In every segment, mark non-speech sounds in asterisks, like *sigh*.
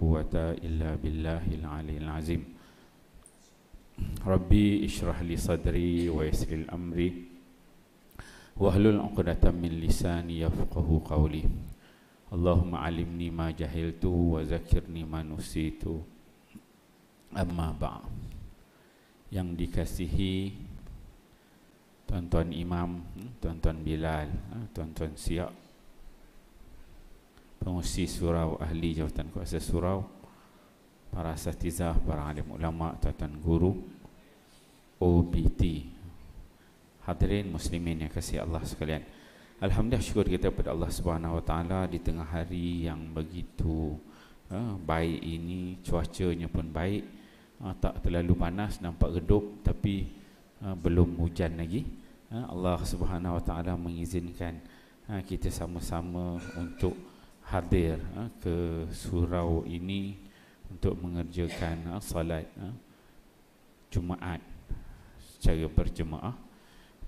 quwata illa billahil aliyil azim Rabbi ishrah li sadri wa li amri wa hlul min lisani yafqahu qawli Allahumma alimni ma jahiltu wa zakirni ma nusitu amma ba' yang dikasihi tuan-tuan imam tuan-tuan bilal tuan-tuan siap pengusi surau ahli jawatan kuasa surau para asatizah, para alim ulama, tuan-tuan guru OBT hadirin muslimin yang kasih Allah sekalian Alhamdulillah syukur kita kepada Allah Subhanahu Wa di tengah hari yang begitu eh, baik ini cuacanya pun baik eh, tak terlalu panas nampak redup tapi eh, belum hujan lagi eh, Allah Subhanahu Wa mengizinkan eh, kita sama-sama untuk hadir ha, ke surau ini untuk mengerjakan ha, eh, salat ha, eh, Jumaat secara berjemaah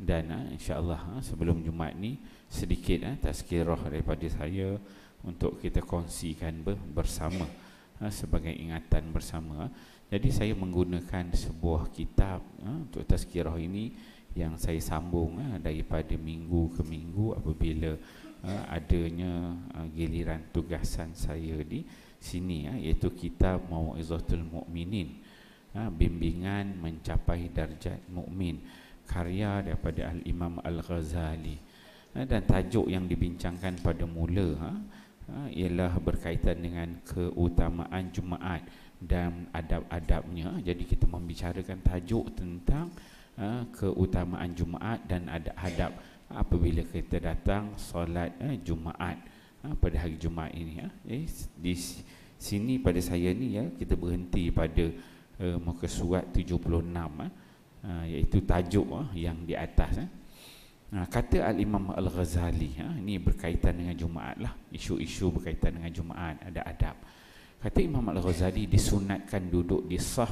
dan ha, insyaAllah ha, sebelum Jumaat ni sedikit ha, tazkirah daripada saya untuk kita kongsikan bersama ha, sebagai ingatan bersama ha. jadi saya menggunakan sebuah kitab ha, untuk tazkirah ini yang saya sambung ha, daripada minggu ke minggu apabila Ha, adanya ha, giliran tugasan saya di sini ha, iaitu kita mau mauizatul mukminin bimbingan mencapai darjat mukmin karya daripada al imam al ghazali dan tajuk yang dibincangkan pada mula ialah berkaitan dengan keutamaan jumaat dan adab-adabnya jadi kita membicarakan tajuk tentang keutamaan jumaat dan adab-adab apabila kita datang solat eh, Jumaat eh, pada hari Jumaat ini eh. eh di sini pada saya ni ya kita berhenti pada eh, muka surat 76 eh, ha, iaitu tajuk eh, yang di atas eh. Nah, kata Al-Imam Al-Ghazali, ha, ini berkaitan dengan Jumaat lah. Isu-isu berkaitan dengan Jumaat, ada adab. Kata Imam Al-Ghazali disunatkan duduk di saf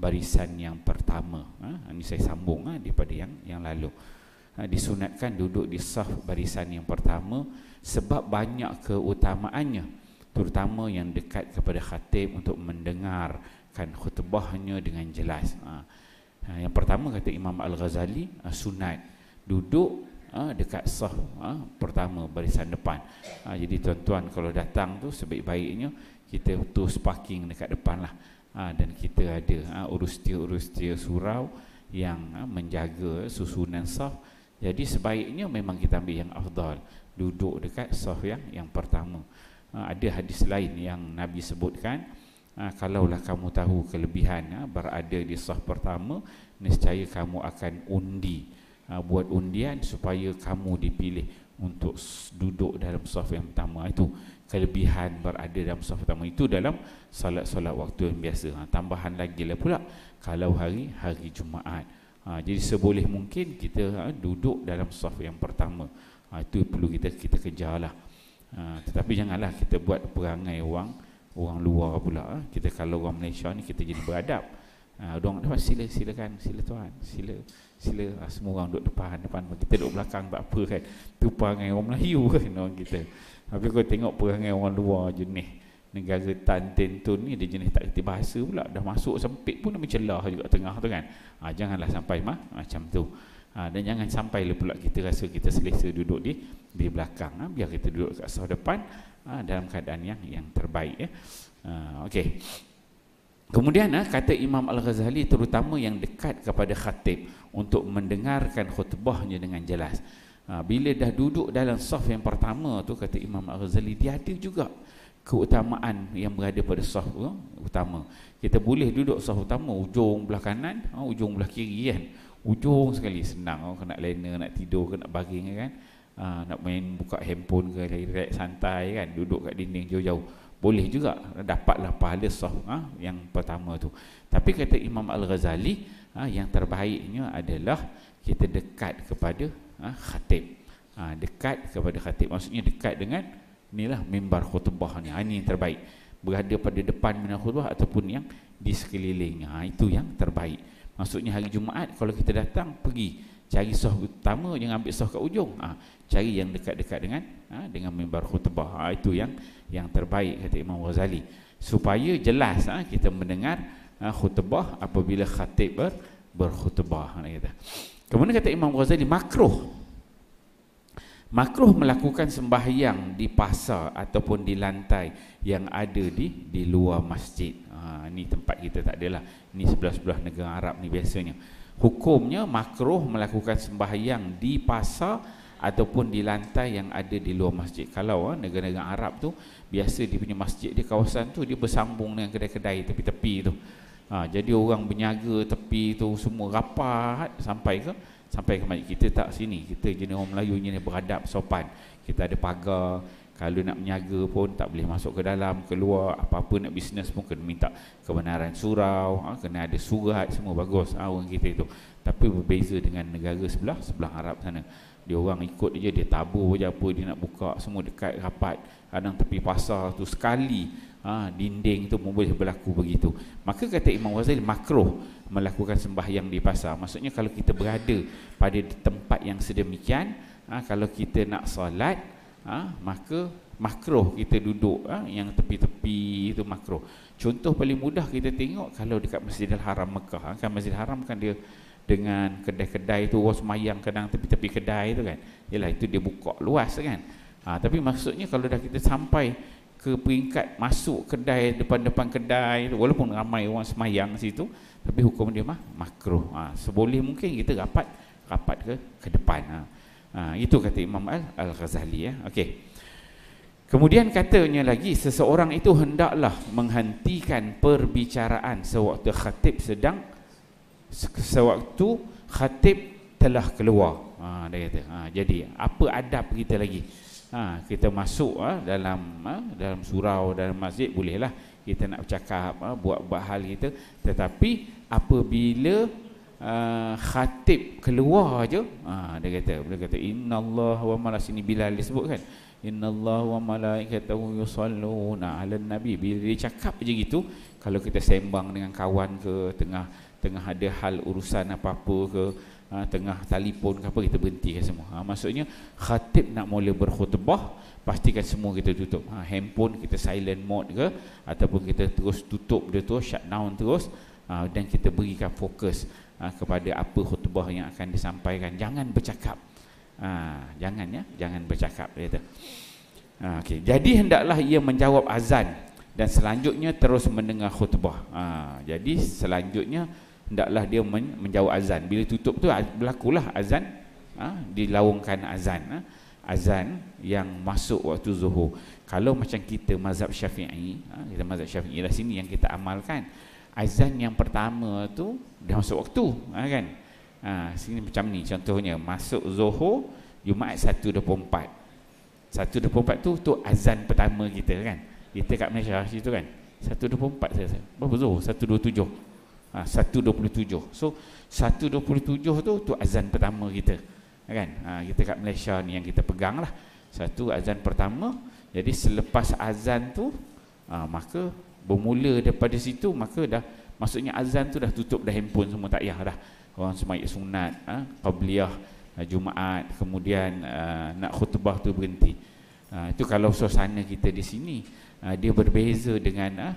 barisan yang pertama. Ha, ini saya sambung ha, daripada yang yang lalu. Ha, disunatkan duduk di sah barisan yang pertama sebab banyak keutamaannya terutama yang dekat kepada khatib untuk mendengarkan khutbahnya dengan jelas ha, ha, yang pertama kata Imam Al-Ghazali sunat duduk dekat saf pertama barisan depan jadi tuan-tuan kalau datang tu sebaik-baiknya kita tos parking dekat depan lah dan kita ada urus tia-urus tia surau yang menjaga susunan sah jadi sebaiknya memang kita ambil yang afdal Duduk dekat soh yang, yang pertama ha, Ada hadis lain yang Nabi sebutkan ha, Kalaulah kamu tahu kelebihan ha, berada di soh pertama nescaya kamu akan undi ha, Buat undian supaya kamu dipilih untuk duduk dalam soh yang pertama ha, Itu kelebihan berada dalam soh pertama Itu dalam salat-salat waktu yang biasa ha, Tambahan lagi lah pula Kalau hari, hari Jumaat ha, jadi seboleh mungkin kita ha, duduk dalam saf yang pertama ha, itu perlu kita kita kejarlah ha, tetapi janganlah kita buat perangai orang orang luar pula ha. kita kalau orang Malaysia ni kita jadi beradab ha, orang dapat sila silakan sila tuan sila sila ha, semua orang duduk depan depan kita duduk belakang tak apa kan tu perangai orang Melayu *laughs* kan orang kita tapi kau tengok perangai orang luar jenis negara Tantentun ni dia jenis tak kerti bahasa pula dah masuk sempit pun dia mencelah juga tengah tu kan ha, janganlah sampai mah macam tu ha, dan jangan sampai lah pula kita rasa kita selesa duduk di di belakang ha, biar kita duduk kat sah depan ha, dalam keadaan yang yang terbaik ya ha, okey kemudian ha, kata Imam Al-Ghazali terutama yang dekat kepada khatib untuk mendengarkan khutbahnya dengan jelas ha, bila dah duduk dalam saf yang pertama tu kata Imam Al-Ghazali dia ada juga keutamaan yang berada pada saf utama. Kita boleh duduk saf utama ujung belah kanan, ha, ujung belah kiri kan. Ujung sekali senang uh, nak lena, nak tidur, ke, nak baring kan. Ha, nak main buka handphone ke, relax santai kan, duduk kat dinding jauh-jauh. Boleh juga dapatlah pahala sah ha, yang pertama tu. Tapi kata Imam Al-Ghazali, yang terbaiknya adalah kita dekat kepada khatib. dekat kepada khatib. Maksudnya dekat dengan inilah mimbar khutbah ni ha, ini yang terbaik berada pada depan mimbar khutbah ataupun yang di sekeliling ha, itu yang terbaik maksudnya hari Jumaat kalau kita datang pergi cari soh utama jangan ambil soh kat ujung ha, cari yang dekat-dekat dengan ha, dengan mimbar khutbah ha, itu yang yang terbaik kata Imam Ghazali supaya jelas ha, kita mendengar ha, khutbah apabila khatib ber, berkhutbah ha, kata. kemudian kata Imam Ghazali makruh makruh melakukan sembahyang di pasar ataupun di lantai yang ada di di luar masjid. Ha, ni tempat kita tak adalah. Ini sebelah-sebelah negara Arab ni biasanya. Hukumnya makruh melakukan sembahyang di pasar ataupun di lantai yang ada di luar masjid. Kalau ha, negara-negara Arab tu biasa dia punya masjid di kawasan tu dia bersambung dengan kedai-kedai tepi-tepi tu. Ha, jadi orang berniaga tepi tu semua rapat sampai ke sampai ke masjid kita tak sini kita jenis orang Melayu ni beradab sopan kita ada pagar kalau nak meniaga pun tak boleh masuk ke dalam keluar apa-apa nak bisnes pun kena minta kebenaran surau ha, kena ada surat semua bagus ha, orang kita itu tapi berbeza dengan negara sebelah sebelah Arab sana dia orang ikut je dia tabur je apa dia nak buka semua dekat rapat kadang tepi pasar tu sekali ha, dinding tu pun boleh berlaku begitu maka kata Imam Ghazali makruh melakukan sembahyang di pasar. Maksudnya kalau kita berada pada tempat yang sedemikian, ha, kalau kita nak solat, ha, maka makruh kita duduk ha, yang tepi-tepi itu makruh. Contoh paling mudah kita tengok kalau dekat al Haram Mekah, ha, kan al Haram kan dia dengan kedai-kedai itu orang semayang kadang tepi-tepi kedai itu kan. Yalah itu dia buka luas kan. Ha, tapi maksudnya kalau dah kita sampai ke peringkat masuk kedai depan-depan kedai walaupun ramai orang semayang situ, tapi hukum dia mah makruh ha, seboleh mungkin kita rapat rapat ke ke depan ha. Ha, itu kata Imam Al Al Ghazali ya okey kemudian katanya lagi seseorang itu hendaklah menghentikan perbicaraan sewaktu khatib sedang sewaktu khatib telah keluar ha, dia kata ha, jadi apa adab kita lagi ha, kita masuk ha, dalam ha, dalam surau dalam masjid bolehlah kita nak bercakap buat-buat hal kita tetapi apabila Uh, khatib keluar aje ha, dia kata dia kata innallaha wa malaikatahu ini bila dia sebut kan innallaha wa malaikatahu yusalluna ala nabi bila dia cakap je gitu kalau kita sembang dengan kawan ke tengah tengah ada hal urusan apa-apa ke ha, tengah telefon ke apa kita berhentikan semua ha, maksudnya khatib nak mula berkhutbah pastikan semua kita tutup ha, handphone kita silent mode ke ataupun kita terus tutup dia tu down terus ha, dan kita berikan fokus ha, kepada apa khutbah yang akan disampaikan jangan bercakap ha, jangan ya jangan bercakap ha, okay. jadi hendaklah ia menjawab azan dan selanjutnya terus mendengar khutbah ha, jadi selanjutnya hendaklah dia menjawab azan bila tutup tu berlakulah azan ha, dilawangkan azan ha azan yang masuk waktu zuhur. Kalau macam kita mazhab syafi'i, ha, kita mazhab syafi'i lah sini yang kita amalkan, azan yang pertama tu dah masuk waktu, ha, kan? Ha, sini macam ni contohnya, masuk zuhur, Jumaat 1.24. 1.24 tu, tu azan pertama kita kan? Kita kat Malaysia lah situ kan? 1.24 saya rasa. Berapa zuhur? 1.27. Ha, 1.27. So, 1.27 tu, tu azan pertama kita. Ya kan ha, kita kat Malaysia ni yang kita pegang lah satu azan pertama jadi selepas azan tu ha, maka bermula daripada situ maka dah maksudnya azan tu dah tutup dah handphone semua tak payah dah orang semayak sunat ha, qabliyah ha, Jumaat kemudian ha, nak khutbah tu berhenti ha, itu kalau suasana kita di sini ha, dia berbeza dengan ha,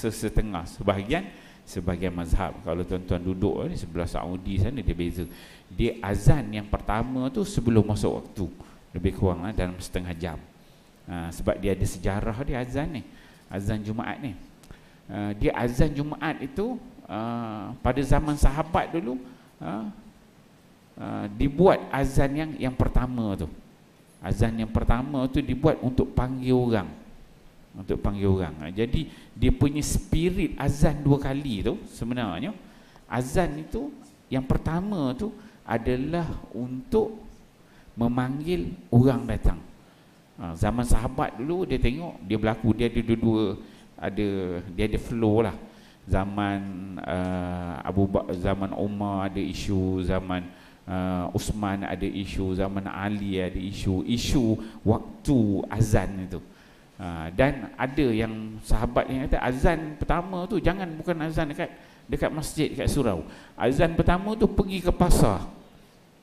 sesetengah sebahagian sebagai mazhab kalau tuan-tuan duduk ni eh, sebelah Saudi sana dia beza dia azan yang pertama tu sebelum masuk waktu lebih kurang lah, dalam setengah jam ha, sebab dia ada sejarah dia azan ni azan Jumaat ni ha, dia azan Jumaat itu ha, pada zaman sahabat dulu ha, ha, dibuat azan yang yang pertama tu azan yang pertama tu dibuat untuk panggil orang untuk panggil orang. Ha, jadi dia punya spirit azan dua kali tu sebenarnya azan itu yang pertama tu adalah untuk memanggil orang datang. Ha, zaman sahabat dulu dia tengok dia berlaku dia ada dua-dua ada dia ada flow lah. Zaman uh, Abu ba- zaman Umar ada isu, zaman uh, Uthman ada isu, zaman Ali ada isu, isu waktu azan itu. Uh, Ha, dan ada yang sahabat yang kata azan pertama tu jangan bukan azan dekat dekat masjid dekat surau. Azan pertama tu pergi ke pasar.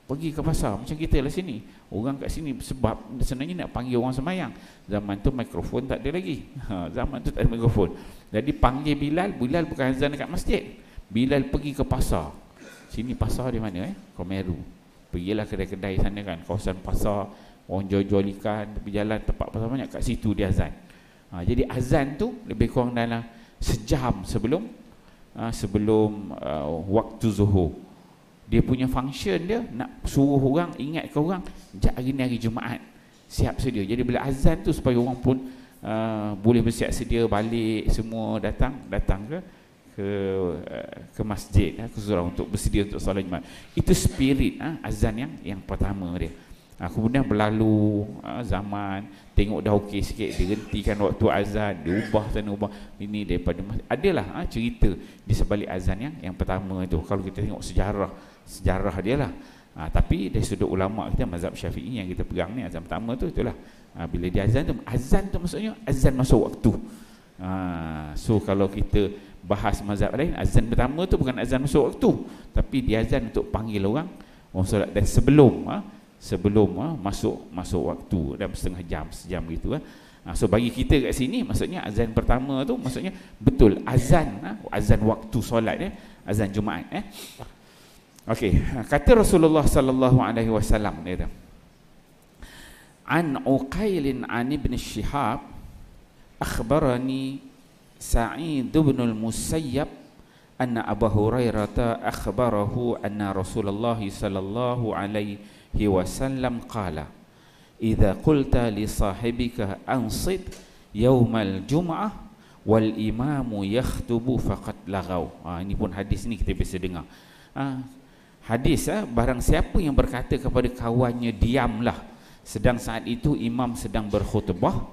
Pergi ke pasar macam kita lah sini. Orang kat sini sebab sebenarnya nak panggil orang semayang. Zaman tu mikrofon tak ada lagi. Ha, zaman tu tak ada mikrofon. Jadi panggil Bilal, Bilal bukan azan dekat masjid. Bilal pergi ke pasar. Sini pasar di mana eh? Komeru. Pergilah kedai-kedai sana kan, kawasan pasar orang jual-jual ikan tepi jalan tempat pasar banyak kat situ dia azan ha, jadi azan tu lebih kurang dalam sejam sebelum ha, sebelum uh, waktu zuhur dia punya function dia nak suruh orang ingat ke orang sejak hari ni hari Jumaat siap sedia jadi bila azan tu supaya orang pun uh, boleh bersiap sedia balik semua datang datang ke ke uh, ke masjid ya, ke surau untuk bersedia untuk solat Jumaat itu spirit ha, azan yang yang pertama dia ha, kemudian berlalu ha, zaman tengok dah okey sikit dihentikan waktu azan diubah sana ubah ini daripada mas- adalah ha, cerita di sebalik azan yang yang pertama itu kalau kita tengok sejarah sejarah dia lah ha, tapi dari sudut ulama kita mazhab syafi'i yang kita pegang ni azan pertama tu itulah ha, bila dia azan tu azan tu maksudnya azan masuk waktu ha, so kalau kita bahas mazhab lain azan pertama tu bukan azan masuk waktu tapi dia azan untuk panggil orang orang solat dan sebelum ha, sebelum uh, masuk masuk waktu dalam setengah jam sejam gitu uh. Uh, so bagi kita kat sini maksudnya azan pertama tu maksudnya betul azan uh, azan waktu solat eh azan jumaat eh okey kata Rasulullah sallallahu alaihi wasallam dia an uqailin an ibn shihab akhbarani sa'id ibn al-musayyab anna abu hurairah akhbarahu anna rasulullah sallallahu alaihi alaihi wasallam qala idza qulta li sahibika ansit yaumal jumaah wal imamu yakhthubu faqad lagau ha, ini pun hadis ni kita biasa dengar ha, hadis ha, barang siapa yang berkata kepada kawannya diamlah sedang saat itu imam sedang berkhutbah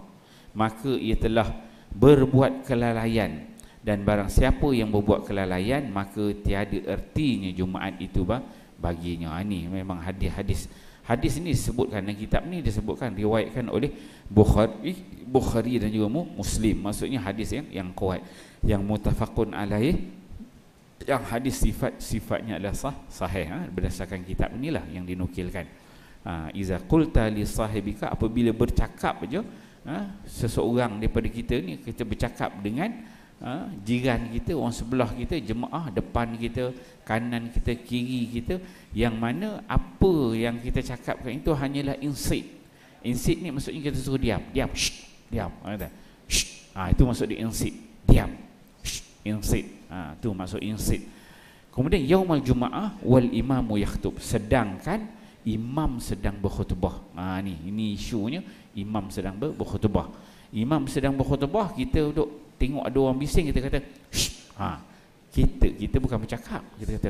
maka ia telah berbuat kelalaian dan barang siapa yang berbuat kelalaian maka tiada ertinya jumaat itu bang baginya ini ah, memang hadis-hadis hadis ini disebutkan dalam kitab ini disebutkan riwayatkan oleh Bukhari Bukhari dan juga Muslim maksudnya hadis yang yang kuat yang mutafakun alaih yang hadis sifat sifatnya adalah sah sahih ha? berdasarkan kitab inilah yang dinukilkan ha, iza qulta li sahibika apabila bercakap je ha? seseorang daripada kita ni kita bercakap dengan ha, jiran kita, orang sebelah kita, jemaah depan kita, kanan kita, kiri kita, yang mana apa yang kita cakapkan itu hanyalah insid. Insid ni maksudnya kita suruh diam, diam, shh, diam. Ha, shh. Ha, itu maksud di insid, diam, shh, Ha, itu maksud insid. Kemudian yaumul jumaah wal imamu yakhtub sedangkan imam sedang berkhutbah. Ha ini ini isunya imam sedang berkhutbah. Imam sedang berkhutbah kita duduk tengok ada orang bising kita kata ha kita kita bukan bercakap kita kata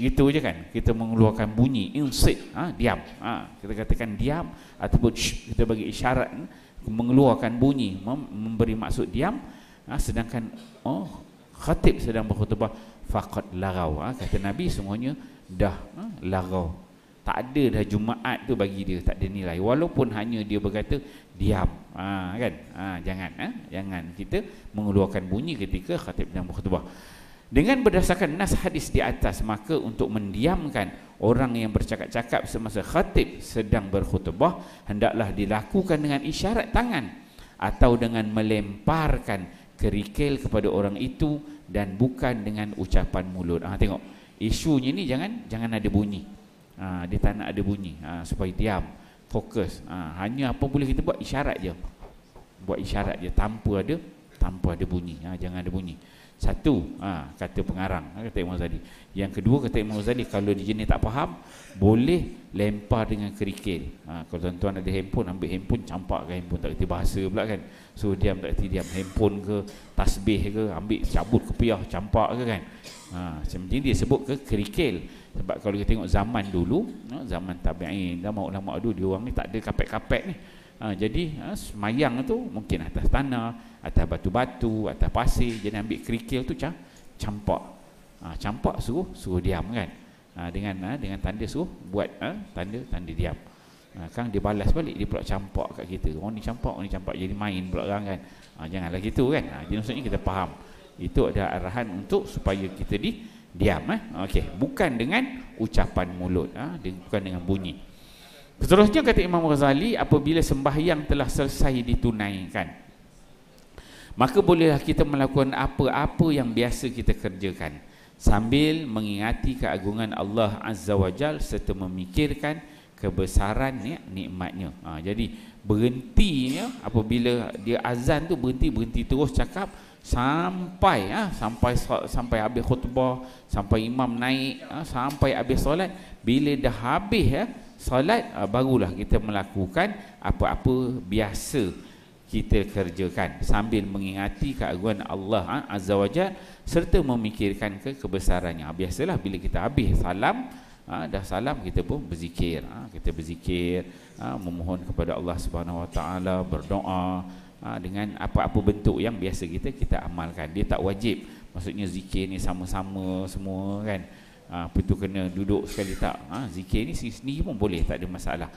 gitu aja kan kita mengeluarkan bunyi insit ha diam ha kita katakan diam ataupun kita bagi isyarat hmm, mengeluarkan bunyi memberi maksud diam ha, sedangkan oh khatib sedang berkhutbah faqad larau ha, kata nabi semuanya dah ha, larau tak ada dah Jumaat tu bagi dia tak ada nilai walaupun hanya dia berkata diam ha, kan ha, jangan eh? jangan kita mengeluarkan bunyi ketika khatib dan berkhutbah dengan berdasarkan nas hadis di atas maka untuk mendiamkan orang yang bercakap-cakap semasa khatib sedang berkhutbah hendaklah dilakukan dengan isyarat tangan atau dengan melemparkan kerikil kepada orang itu dan bukan dengan ucapan mulut. Ah ha, tengok isunya ni jangan jangan ada bunyi. Ha, dia tak nak ada bunyi ha, supaya diam fokus ha, hanya apa boleh kita buat isyarat je buat isyarat je tanpa ada tanpa ada bunyi ha, jangan ada bunyi satu ha, kata pengarang ha, kata Imam Zadi. yang kedua kata Imam Zadi, kalau dia jenis tak faham boleh lempar dengan kerikil ha, kalau tuan-tuan ada handphone ambil handphone campakkan handphone tak kerti bahasa pula kan so diam tak kerti diam handphone ke tasbih ke ambil cabut kepiah campak ke kan Ha, seperti ini dia sebut ke kerikil. Sebab kalau kita tengok zaman dulu, ha, zaman tabi'in, zaman ulama dulu, dia orang ni tak ada kapek-kapek ni. Ha, jadi ha, semayang tu mungkin atas tanah, atas batu-batu, atas pasir. Jadi ambil kerikil tu cah, campak. Ha, campak suruh, suruh diam kan. Ha, dengan ha, dengan tanda suruh buat ha, tanda, tanda diam. Ha, kan dia balas balik, dia pula campak kat kita. Orang ni campak, orang ni campak. Jadi main pula orang kan. Ha, janganlah gitu kan. Ha, jadi maksudnya kita faham itu ada arahan untuk supaya kita di diam eh okey bukan dengan ucapan mulut ah ha? bukan dengan bunyi seterusnya kata Imam Ghazali apabila sembahyang telah selesai ditunaikan maka bolehlah kita melakukan apa-apa yang biasa kita kerjakan sambil mengingati keagungan Allah Azza wa Jal serta memikirkan kebesaran ya, nikmatnya. Ha, jadi berhentinya apabila dia azan tu berhenti berhenti terus cakap sampai ha, sampai sampai habis khutbah sampai imam naik ha, sampai habis solat bila dah habis ya solat ha, barulah kita melakukan apa-apa biasa kita kerjakan sambil mengingati keagungan Allah ha, azza wajalla. serta memikirkan ke kebesarannya biasalah bila kita habis salam ha, dah salam kita pun berzikir ha, kita berzikir ha, memohon kepada Allah subhanahu wa taala berdoa Ha, dengan apa-apa bentuk yang biasa kita kita amalkan dia tak wajib maksudnya zikir ni sama-sama semua kan ha, apa tu kena duduk sekali tak ha, zikir ni sendiri pun boleh tak ada masalah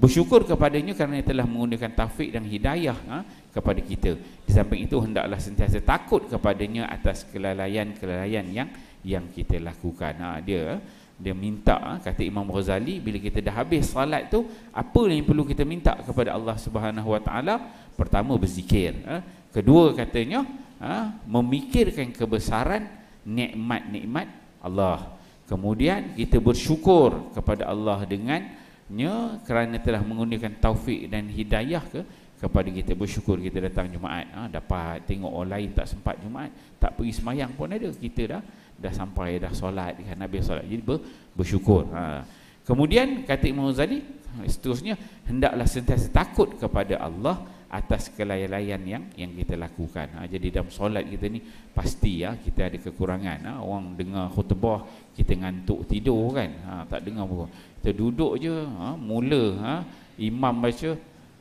bersyukur kepadanya kerana telah menggunakan taufik dan hidayah ha, kepada kita di samping itu hendaklah sentiasa takut kepadanya atas kelalaian-kelalaian yang yang kita lakukan ha, dia dia minta kata Imam Ghazali bila kita dah habis salat tu apa yang perlu kita minta kepada Allah Subhanahu Wa Taala pertama berzikir eh. kedua katanya eh, memikirkan kebesaran nikmat-nikmat Allah kemudian kita bersyukur kepada Allah dengannya kerana telah menggunakan taufik dan hidayah ke kepada kita bersyukur kita datang Jumaat ha, dapat tengok orang lain tak sempat Jumaat tak pergi semayang pun ada kita dah dah sampai dah solat kan habis solat jadi ber, bersyukur ha. kemudian kata Imam Ghazali seterusnya hendaklah sentiasa takut kepada Allah atas kelayan yang yang kita lakukan. Ha, jadi dalam solat kita ni pasti ya ha, kita ada kekurangan. Ha, orang dengar khutbah kita ngantuk tidur kan. Ha, tak dengar pun. Kita duduk je ha, mula ha, imam baca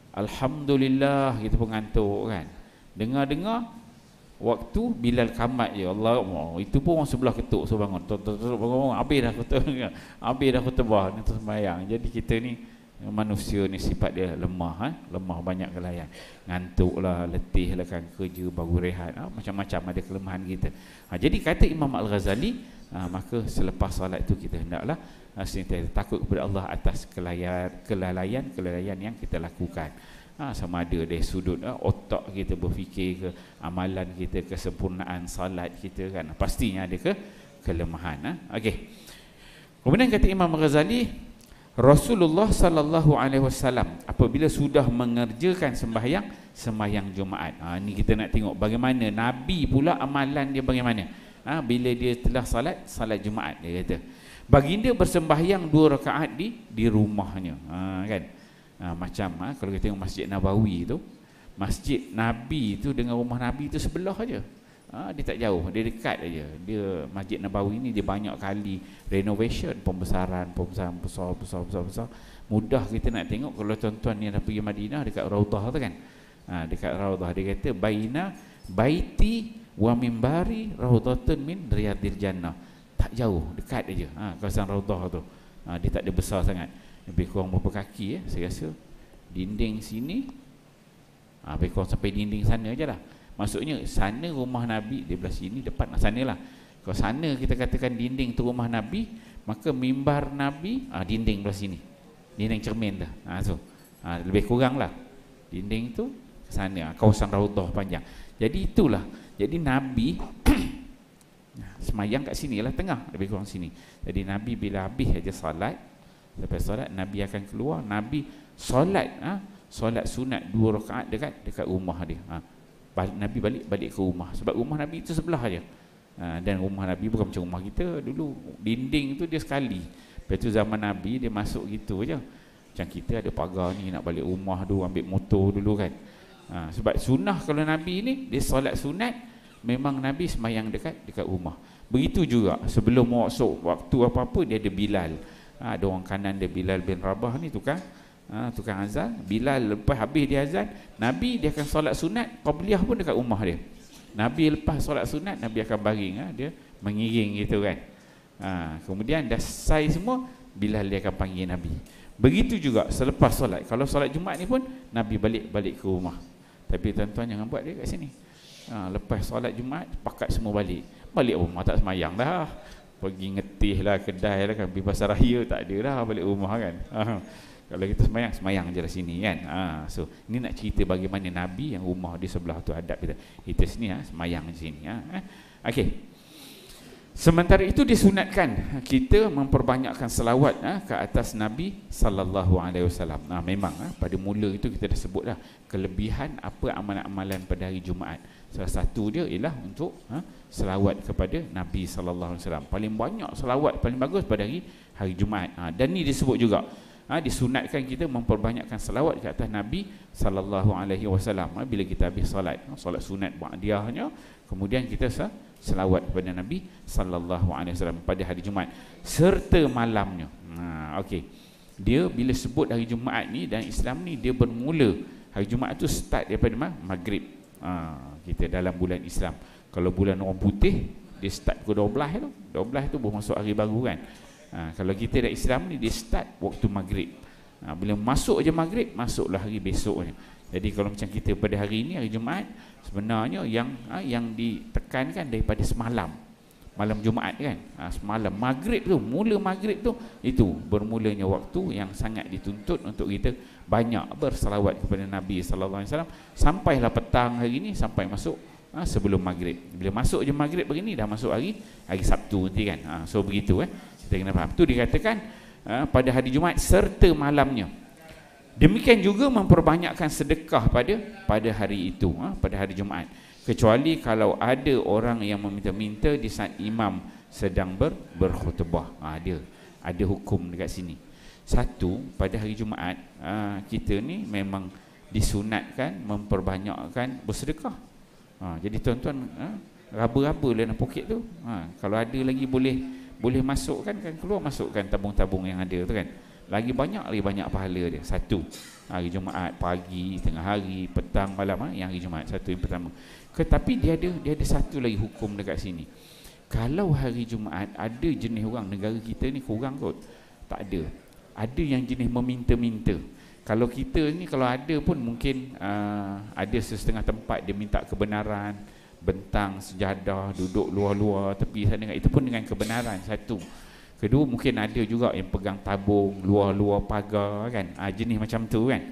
alhamdulillah kita pun ngantuk kan. Dengar-dengar waktu bilal kamat ya Allah oh, itu pun orang sebelah ketuk so bangun tu bangun bangun habis dah kata *laughs* habis dah khutbah ni sembahyang jadi kita ni manusia ni sifat dia lemah eh? lemah banyak kelayan ngantuk lah letih lah kan kerja baru rehat ha? macam-macam ada kelemahan kita ha, jadi kata Imam Al-Ghazali ha, maka selepas salat itu kita hendaklah ha, takut kepada Allah atas kelayan, kelalaian kelalaian yang kita lakukan ha, sama ada dari sudut ha, otak kita berfikir ke amalan kita kesempurnaan salat kita kan pastinya ada ke kelemahan ha? Ah. Okay, kemudian kata Imam Ghazali Rasulullah sallallahu alaihi wasallam apabila sudah mengerjakan sembahyang sembahyang Jumaat. Ha, ini kita nak tengok bagaimana nabi pula amalan dia bagaimana. Ha, bila dia telah salat salat Jumaat dia kata. Baginda bersembahyang dua rakaat di di rumahnya. Ha, kan? ha, macam ha, kalau kita tengok masjid Nabawi tu masjid Nabi tu dengan rumah Nabi tu sebelah aja ah, ha, dia tak jauh dia dekat aja dia masjid Nabawi ni dia banyak kali renovation pembesaran pembesaran besar besar besar besar mudah kita nak tengok kalau tuan-tuan ni dah pergi Madinah dekat Raudhah tu kan ha, dekat Raudhah dia kata baina baiti wa mimbari raudhatun min riyadil jannah tak jauh dekat aja ha, kawasan Raudhah tu ha, dia tak ada besar sangat lebih kurang berapa kaki eh? saya rasa dinding sini ha, lebih kurang sampai dinding sana je lah maksudnya sana rumah Nabi di belah sini depan nak lah, sana lah kalau sana kita katakan dinding tu rumah Nabi maka mimbar Nabi ha, dinding belah sini dinding cermin dah ha, so. ha, lebih kurang lah dinding tu sana ha, kawasan rautah panjang jadi itulah jadi Nabi *clears throat* semayang kat sini lah tengah lebih kurang sini jadi Nabi bila habis aja salat Lepas solat Nabi akan keluar Nabi solat ha? Solat sunat dua rakaat dekat dekat rumah dia ha? Nabi balik balik ke rumah Sebab rumah Nabi itu sebelah je ha? Dan rumah Nabi bukan macam rumah kita dulu Dinding tu dia sekali Lepas tu zaman Nabi dia masuk gitu je Macam kita ada pagar ni nak balik rumah tu Ambil motor dulu kan ha? Sebab sunnah kalau Nabi ni Dia solat sunat Memang Nabi semayang dekat dekat rumah Begitu juga sebelum masuk waktu apa-apa Dia ada bilal ha, ada orang kanan dia Bilal bin Rabah ni tukang ha, tukang azan Bilal lepas habis dia azan Nabi dia akan solat sunat Qabliyah pun dekat rumah dia Nabi lepas solat sunat Nabi akan baring ha, dia mengiring gitu kan ha, kemudian dah selesai semua Bilal dia akan panggil Nabi begitu juga selepas solat kalau solat jumaat ni pun Nabi balik-balik ke rumah tapi tuan-tuan jangan buat dia kat sini ha, lepas solat jumaat, pakat semua balik balik rumah tak semayang dah pergi ngetih lah kedai lah kan pergi pasar raya tak ada lah balik rumah kan *laughs* ah, kalau kita semayang semayang je lah sini kan ha, so ni nak cerita bagaimana Nabi yang rumah di sebelah tu adab kita kita sini ha, semayang sini ha, eh. okay. Sementara itu disunatkan ha, kita memperbanyakkan selawat ha, ke atas Nabi sallallahu alaihi wasallam. Nah memang ha, pada mula itu kita dah sebutlah kelebihan apa amalan-amalan pada hari Jumaat. Salah satu dia ialah untuk ha, selawat kepada Nabi sallallahu alaihi wasallam. Paling banyak selawat paling bagus pada hari hari Jumaat. Ha, dan ni disebut juga ha, disunatkan kita memperbanyakkan selawat ke atas Nabi sallallahu alaihi wasallam ha, bila kita habis solat. Solat sunat ba'diyahnya kemudian kita sah, selawat kepada Nabi sallallahu alaihi wasallam pada hari Jumaat serta malamnya. Ha okey. Dia bila sebut hari Jumaat ni dan Islam ni dia bermula hari Jumaat tu start daripada ma- maghrib. Ha kita dalam bulan Islam. Kalau bulan orang putih dia start pukul 12 tu. 12 tu masuk hari baru kan. Ha, kalau kita dah Islam ni dia start waktu maghrib. Ha, bila masuk je maghrib masuklah hari besoknya. Jadi kalau macam kita pada hari ini hari Jumaat sebenarnya yang ha, yang ditekankan daripada semalam malam Jumaat kan ha, semalam maghrib tu mula maghrib tu itu bermulanya waktu yang sangat dituntut untuk kita banyak berselawat kepada Nabi sallallahu alaihi wasallam sampailah petang hari ni sampai masuk ha, sebelum maghrib bila masuk je maghrib begini dah masuk hari hari Sabtu nanti kan ha, so begitu eh kita kena faham tu dikatakan ha, pada hari Jumaat serta malamnya Demikian juga memperbanyakkan sedekah pada pada hari itu, ha, pada hari Jumaat. Kecuali kalau ada orang yang meminta-minta di saat imam sedang ber, berkhutbah. Ha, ada, ada hukum dekat sini. Satu, pada hari Jumaat, ha, kita ni memang disunatkan memperbanyakkan bersedekah. Jadi tuan-tuan, raba-raba dalam poket tu. Kalau ada lagi boleh boleh masukkan kan keluar masukkan tabung-tabung yang ada tu kan lagi banyak lagi banyak pahala dia satu hari Jumaat pagi tengah hari petang malam ha? yang hari Jumaat satu yang pertama tetapi dia ada dia ada satu lagi hukum dekat sini kalau hari Jumaat ada jenis orang negara kita ni kurang kot tak ada ada yang jenis meminta-minta kalau kita ni kalau ada pun mungkin uh, ada sesetengah tempat dia minta kebenaran bentang sejadah duduk luar-luar tapi sana itu pun dengan kebenaran satu Kedua mungkin ada juga yang pegang tabung Luar-luar pagar kan ha, Jenis macam tu kan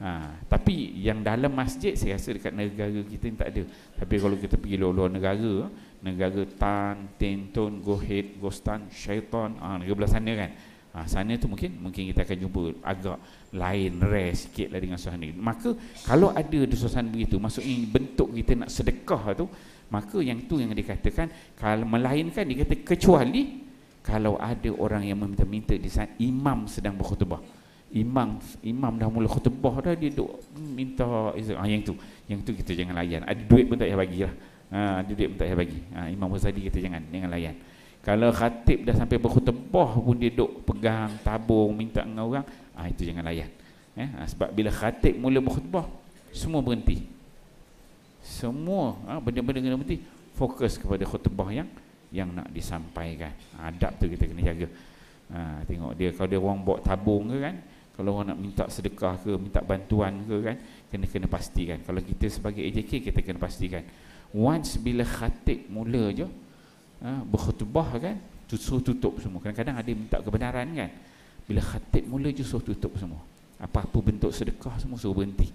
ha, Tapi yang dalam masjid saya rasa dekat negara kita ni tak ada Tapi kalau kita pergi luar-luar negara Negara Tan, Tenton, Gohit, Gostan, Syaitan ha, Negara belah sana kan ha, Sana tu mungkin mungkin kita akan jumpa agak lain Rare sikit lah dengan suasana ini. Maka kalau ada di suasana begitu Maksudnya bentuk kita nak sedekah tu Maka yang tu yang dikatakan Kalau melainkan dikatakan kecuali kalau ada orang yang meminta-minta di saat imam sedang berkhutbah imam imam dah mula khutbah dah dia duk minta ah, yang tu yang tu kita jangan layan ada duit pun tak payah bagilah ha, ah, ada duit pun tak payah bagi ha, imam Ghazali kita jangan jangan layan kalau khatib dah sampai berkhutbah pun dia duk pegang tabung minta dengan orang ah, itu jangan layan eh? Ha, sebab bila khatib mula berkhutbah semua berhenti semua ha, benda-benda kena berhenti fokus kepada khutbah yang yang nak disampaikan. Adab tu kita kena jaga. Ha, tengok dia kalau dia orang bawa tabung ke kan, kalau orang nak minta sedekah ke, minta bantuan ke kan, kena kena pastikan. Kalau kita sebagai AJK kita kena pastikan. Once bila khatib mula je, ha, berkhutbah kan, suruh tutup semua. Kadang-kadang ada minta kebenaran kan. Bila khatib mula je suruh tutup semua. Apa-apa bentuk sedekah semua suruh berhenti.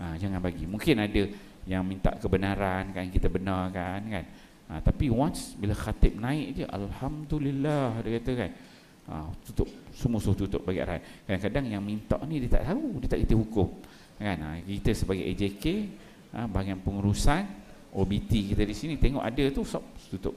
Ha, jangan bagi. Mungkin ada yang minta kebenaran kan kita benarkan kan ha, tapi once bila khatib naik je alhamdulillah dia kata kan ha, tutup semua suruh tutup bagi arahan kadang-kadang yang minta ni dia tak tahu dia tak kita hukum kan ha, kita sebagai AJK ha, bahagian pengurusan OBT kita di sini tengok ada tu sop tutup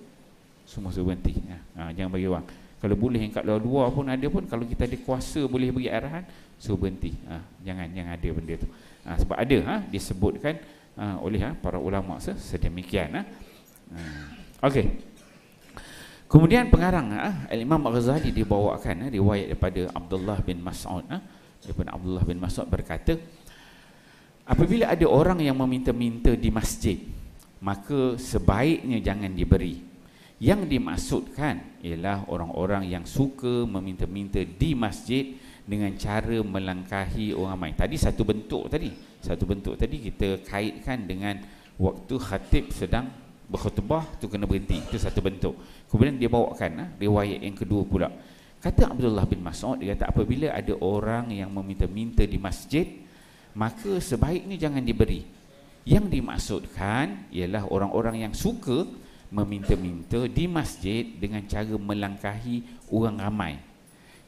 semua suruh berhenti ha, ha, jangan bagi orang kalau boleh yang kat luar-luar pun ada pun kalau kita ada kuasa boleh bagi arahan suruh berhenti ha, jangan jangan ada benda tu ha, sebab ada ha, disebutkan ha, oleh ha, para ulama sedemikian ha. Hmm. Okey. Kemudian pengarang ah Imam Al-Ghazali dibawakan ah, riwayat daripada Abdullah bin Mas'ud ah daripada Abdullah bin Mas'ud berkata apabila ada orang yang meminta-minta di masjid maka sebaiknya jangan diberi. Yang dimaksudkan ialah orang-orang yang suka meminta-minta di masjid dengan cara melangkahi orang lain. Tadi satu bentuk tadi. Satu bentuk tadi kita kaitkan dengan waktu khatib sedang berkhutbah tu kena berhenti itu satu bentuk kemudian dia bawakan ha, riwayat yang kedua pula kata Abdullah bin Mas'ud dia kata apabila ada orang yang meminta-minta di masjid maka sebaiknya jangan diberi yang dimaksudkan ialah orang-orang yang suka meminta-minta di masjid dengan cara melangkahi orang ramai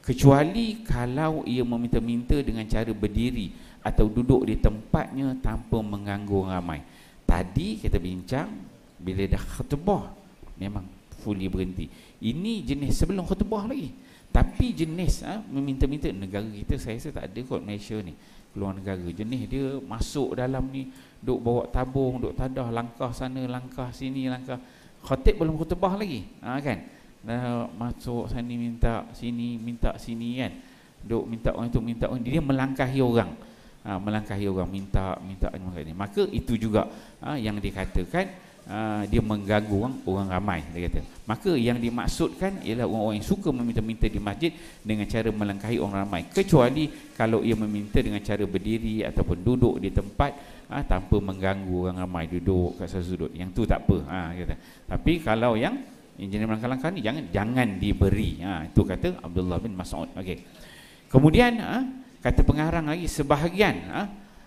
kecuali kalau ia meminta-minta dengan cara berdiri atau duduk di tempatnya tanpa mengganggu orang ramai tadi kita bincang bila dah khutbah memang fully berhenti ini jenis sebelum khutbah lagi tapi jenis ha, meminta-minta negara kita saya rasa tak ada kot Malaysia ni keluar negara jenis dia masuk dalam ni duk bawa tabung duk tadah langkah sana langkah sini langkah khatib belum khutbah lagi ha, kan nah, masuk sana minta sini minta sini kan duk minta orang itu minta orang dia melangkahi orang ha, melangkahi orang minta minta ini ni maka itu juga ha, yang dikatakan Ah, dia mengganggu orang, orang ramai dia kata. Maka yang dimaksudkan ialah orang-orang yang suka meminta-minta di masjid dengan cara melangkahi orang ramai. Kecuali kalau ia meminta dengan cara berdiri ataupun duduk di tempat ha, tanpa mengganggu orang ramai duduk kat satu sudut. Yang tu tak apa. Ha, kata. Tapi kalau yang yang jenis melangkah-langkah ni jangan jangan diberi. Ha, itu kata Abdullah bin Mas'ud. Okey. Kemudian ha, kata pengarang lagi sebahagian ha,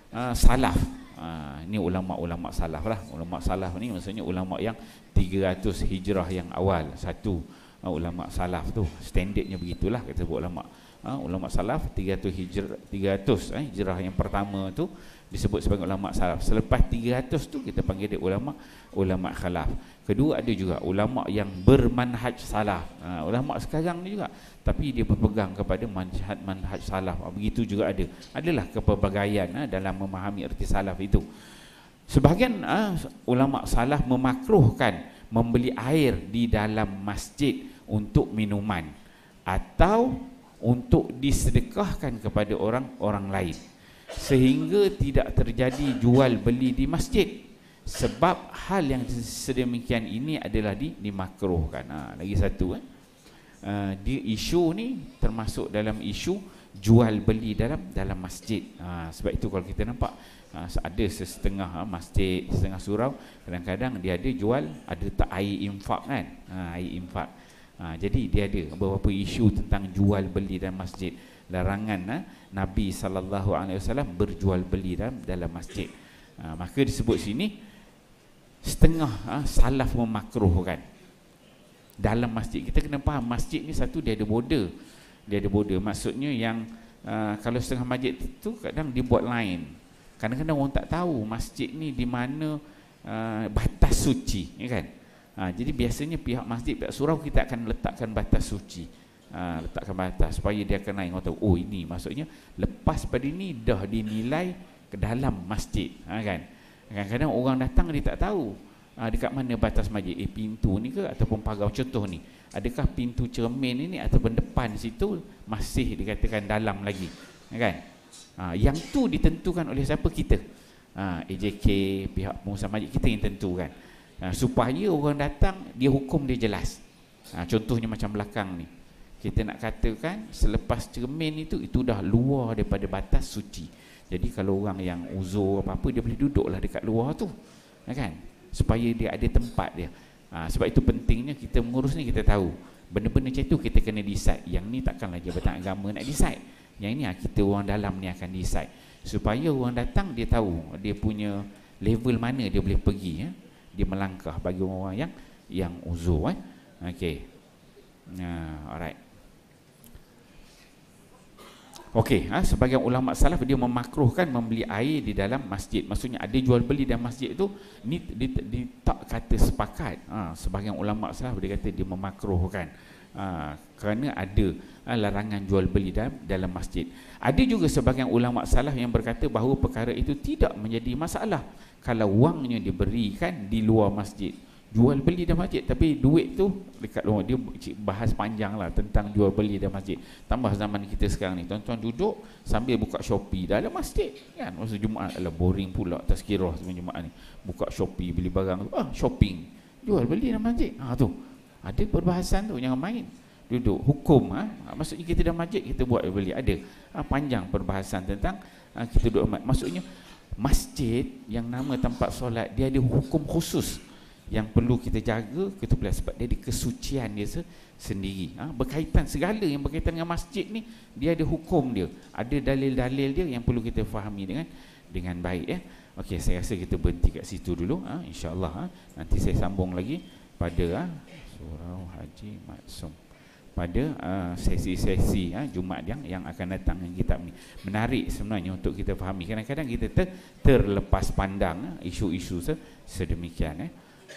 ha, salaf Ha, ini ulama-ulama salaf lah ulama salaf ni maksudnya ulama yang 300 hijrah yang awal satu uh, ulama salaf tu standardnya begitulah kita buat ulama uh, ulama salaf 300 hijrah 300 eh, hijrah yang pertama tu disebut sebagai ulama salaf selepas 300 tu kita panggil dia ulama ulama khalaf kedua ada juga ulama yang bermanhaj salaf uh, ulama sekarang ni juga tapi dia berpegang kepada manhaj manhaj salaf ah, begitu juga ada adalah kepelbagaian ha, dalam memahami erti salaf itu sebahagian ha, ulama salaf memakruhkan membeli air di dalam masjid untuk minuman atau untuk disedekahkan kepada orang-orang lain sehingga tidak terjadi jual beli di masjid sebab hal yang sedemikian ini adalah di, dimakruhkan ha, lagi satu eh? Eh, dia isu ni termasuk dalam isu jual beli dalam dalam masjid. Ha, sebab itu kalau kita nampak ha, ada setengah ha, masjid, setengah surau kadang-kadang dia ada jual ada tak air infak kan? Ha, air infak. Ha, jadi dia ada beberapa isu tentang jual beli dalam masjid. Larangan ha, Nabi saw berjual beli dalam dalam masjid. Ha, maka disebut sini setengah ha, salaf memakruhkan dalam masjid kita kena faham masjid ni satu dia ada border dia ada border maksudnya yang uh, kalau setengah masjid tu kadang dibuat lain kadang-kadang orang tak tahu masjid ni di mana uh, batas suci ya kan uh, jadi biasanya pihak masjid pihak surau kita akan letakkan batas suci uh, letakkan batas supaya dia akan naik tahu oh ini maksudnya lepas pada ini dah dinilai ke dalam masjid ha, kan kadang-kadang orang datang dia tak tahu Ha, dekat mana batas majlis Eh, pintu ni ke ataupun pagar contoh ni? Adakah pintu cermin ini atau depan situ masih dikatakan dalam lagi? Ya kan? Ha, yang tu ditentukan oleh siapa kita? Ha, ah, AJK, pihak pengurusan masjid kita yang tentukan. Ha, supaya orang datang, dia hukum dia jelas. Ha, contohnya macam belakang ni. Kita nak katakan selepas cermin itu, itu dah luar daripada batas suci. Jadi kalau orang yang uzur apa-apa, dia boleh duduklah dekat luar tu. Ya kan? supaya dia ada tempat dia ha, sebab itu pentingnya kita mengurus ni kita tahu benda-benda macam tu kita kena decide yang ni takkanlah jabatan agama nak decide yang ini ah, kita orang dalam ni akan decide supaya orang datang dia tahu dia punya level mana dia boleh pergi ya. dia melangkah bagi orang-orang yang yang uzur eh. ok nah, alright Okey, ha, sebagian ulama salaf dia memakruhkan membeli air di dalam masjid. Maksudnya ada jual beli dalam masjid itu ni di, di, di, tak kata sepakat. Ha, sebagian ulama salaf dia kata dia memakruhkan. Ha, kerana ada ha, larangan jual beli dalam, dalam masjid. Ada juga sebagai ulama salaf yang berkata bahawa perkara itu tidak menjadi masalah kalau wangnya diberikan di luar masjid jual beli dalam masjid tapi duit tu dekat luar dia bahas panjang lah tentang jual beli dalam masjid tambah zaman kita sekarang ni tuan-tuan duduk sambil buka Shopee dalam masjid kan masa Jumaat lah boring pula tazkirah semua Jumaat ni buka Shopee beli barang tu ah shopping jual beli dalam masjid ah tu ada perbahasan tu jangan main duduk hukum ah ha? maksudnya kita dalam masjid kita buat beli ada ha, panjang perbahasan tentang ha, kita duduk maksudnya masjid yang nama tempat solat dia ada hukum khusus yang perlu kita jaga kita boleh sebab dia ada kesucian dia se- sendiri ha? berkaitan segala yang berkaitan dengan masjid ni dia ada hukum dia ada dalil-dalil dia yang perlu kita fahami dengan dengan baik ya okey saya rasa kita berhenti kat situ dulu ha? insyaallah ha? nanti saya sambung lagi pada ha? surau haji maksum pada uh, sesi-sesi ha, Jumat yang yang akan datang yang kitab ni menarik sebenarnya untuk kita fahami kadang-kadang kita ter, terlepas pandang ha, isu-isu sedemikian eh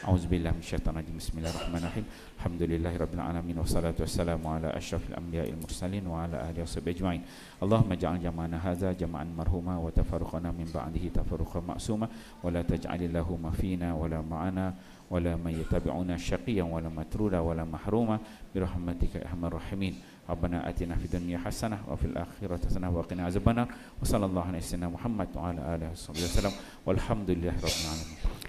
أعوذ بالله من الشيطان الرجيم بسم الله الرحمن الرحيم الحمد لله رب العالمين والصلاة والسلام على أشرف الأنبياء المرسلين وعلى آله وصحبه أجمعين اللهم اجعل جمعنا هذا جمعا مرحوما وتفرقنا من بعده تفرقا معصوما ولا تجعل اللهم فينا ولا معنا ولا من يتبعنا شقيا ولا مترولا ولا محروما برحمتك يا أرحم الراحمين ربنا آتنا في الدنيا حسنة وفي الآخرة حسنة وقنا عذاب النار وصلى الله على سيدنا محمد وعلى آله وصحبه وسلم والحمد لله رب العالمين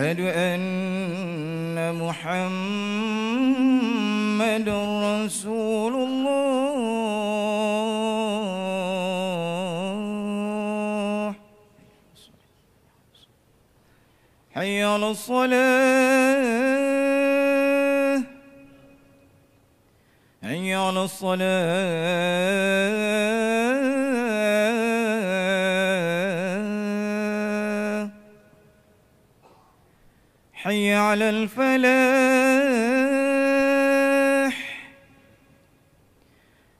أشهد أن محمد رسول الله حي على الصلاة حي على الصلاة حي على الفلاح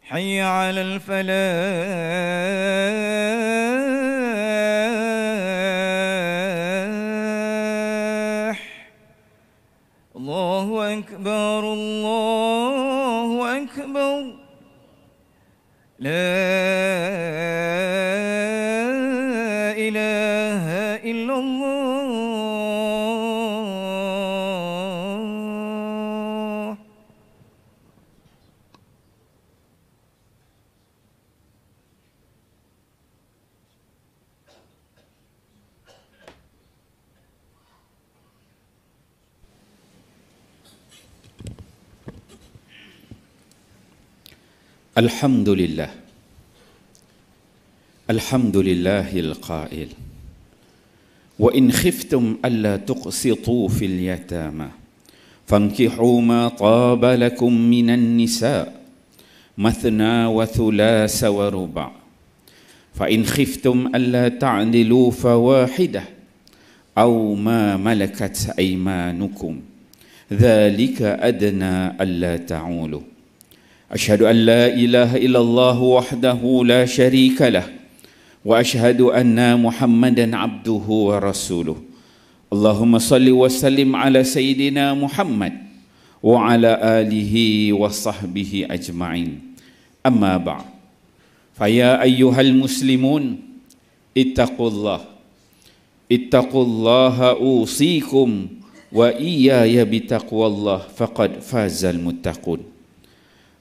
حي على الفلاح الله أكبر الله أكبر لا الحمد لله الحمد لله القائل وإن خفتم ألا تقسطوا في اليتامى فانكحوا ما طاب لكم من النساء مثنى وثلاث ورباع فإن خفتم ألا تعدلوا فواحدة أو ما ملكت أيمانكم ذلك أدنى ألا تعولوا أشهد أن لا إله إلا الله وحده لا شريك له وأشهد أن محمدا عبده ورسوله اللهم صل وسلم على سيدنا محمد وعلى آله وصحبه أجمعين أما بعد فيا أيها المسلمون اتقوا الله اتقوا الله أوصيكم وإياي بتقوى الله فقد فاز المتقون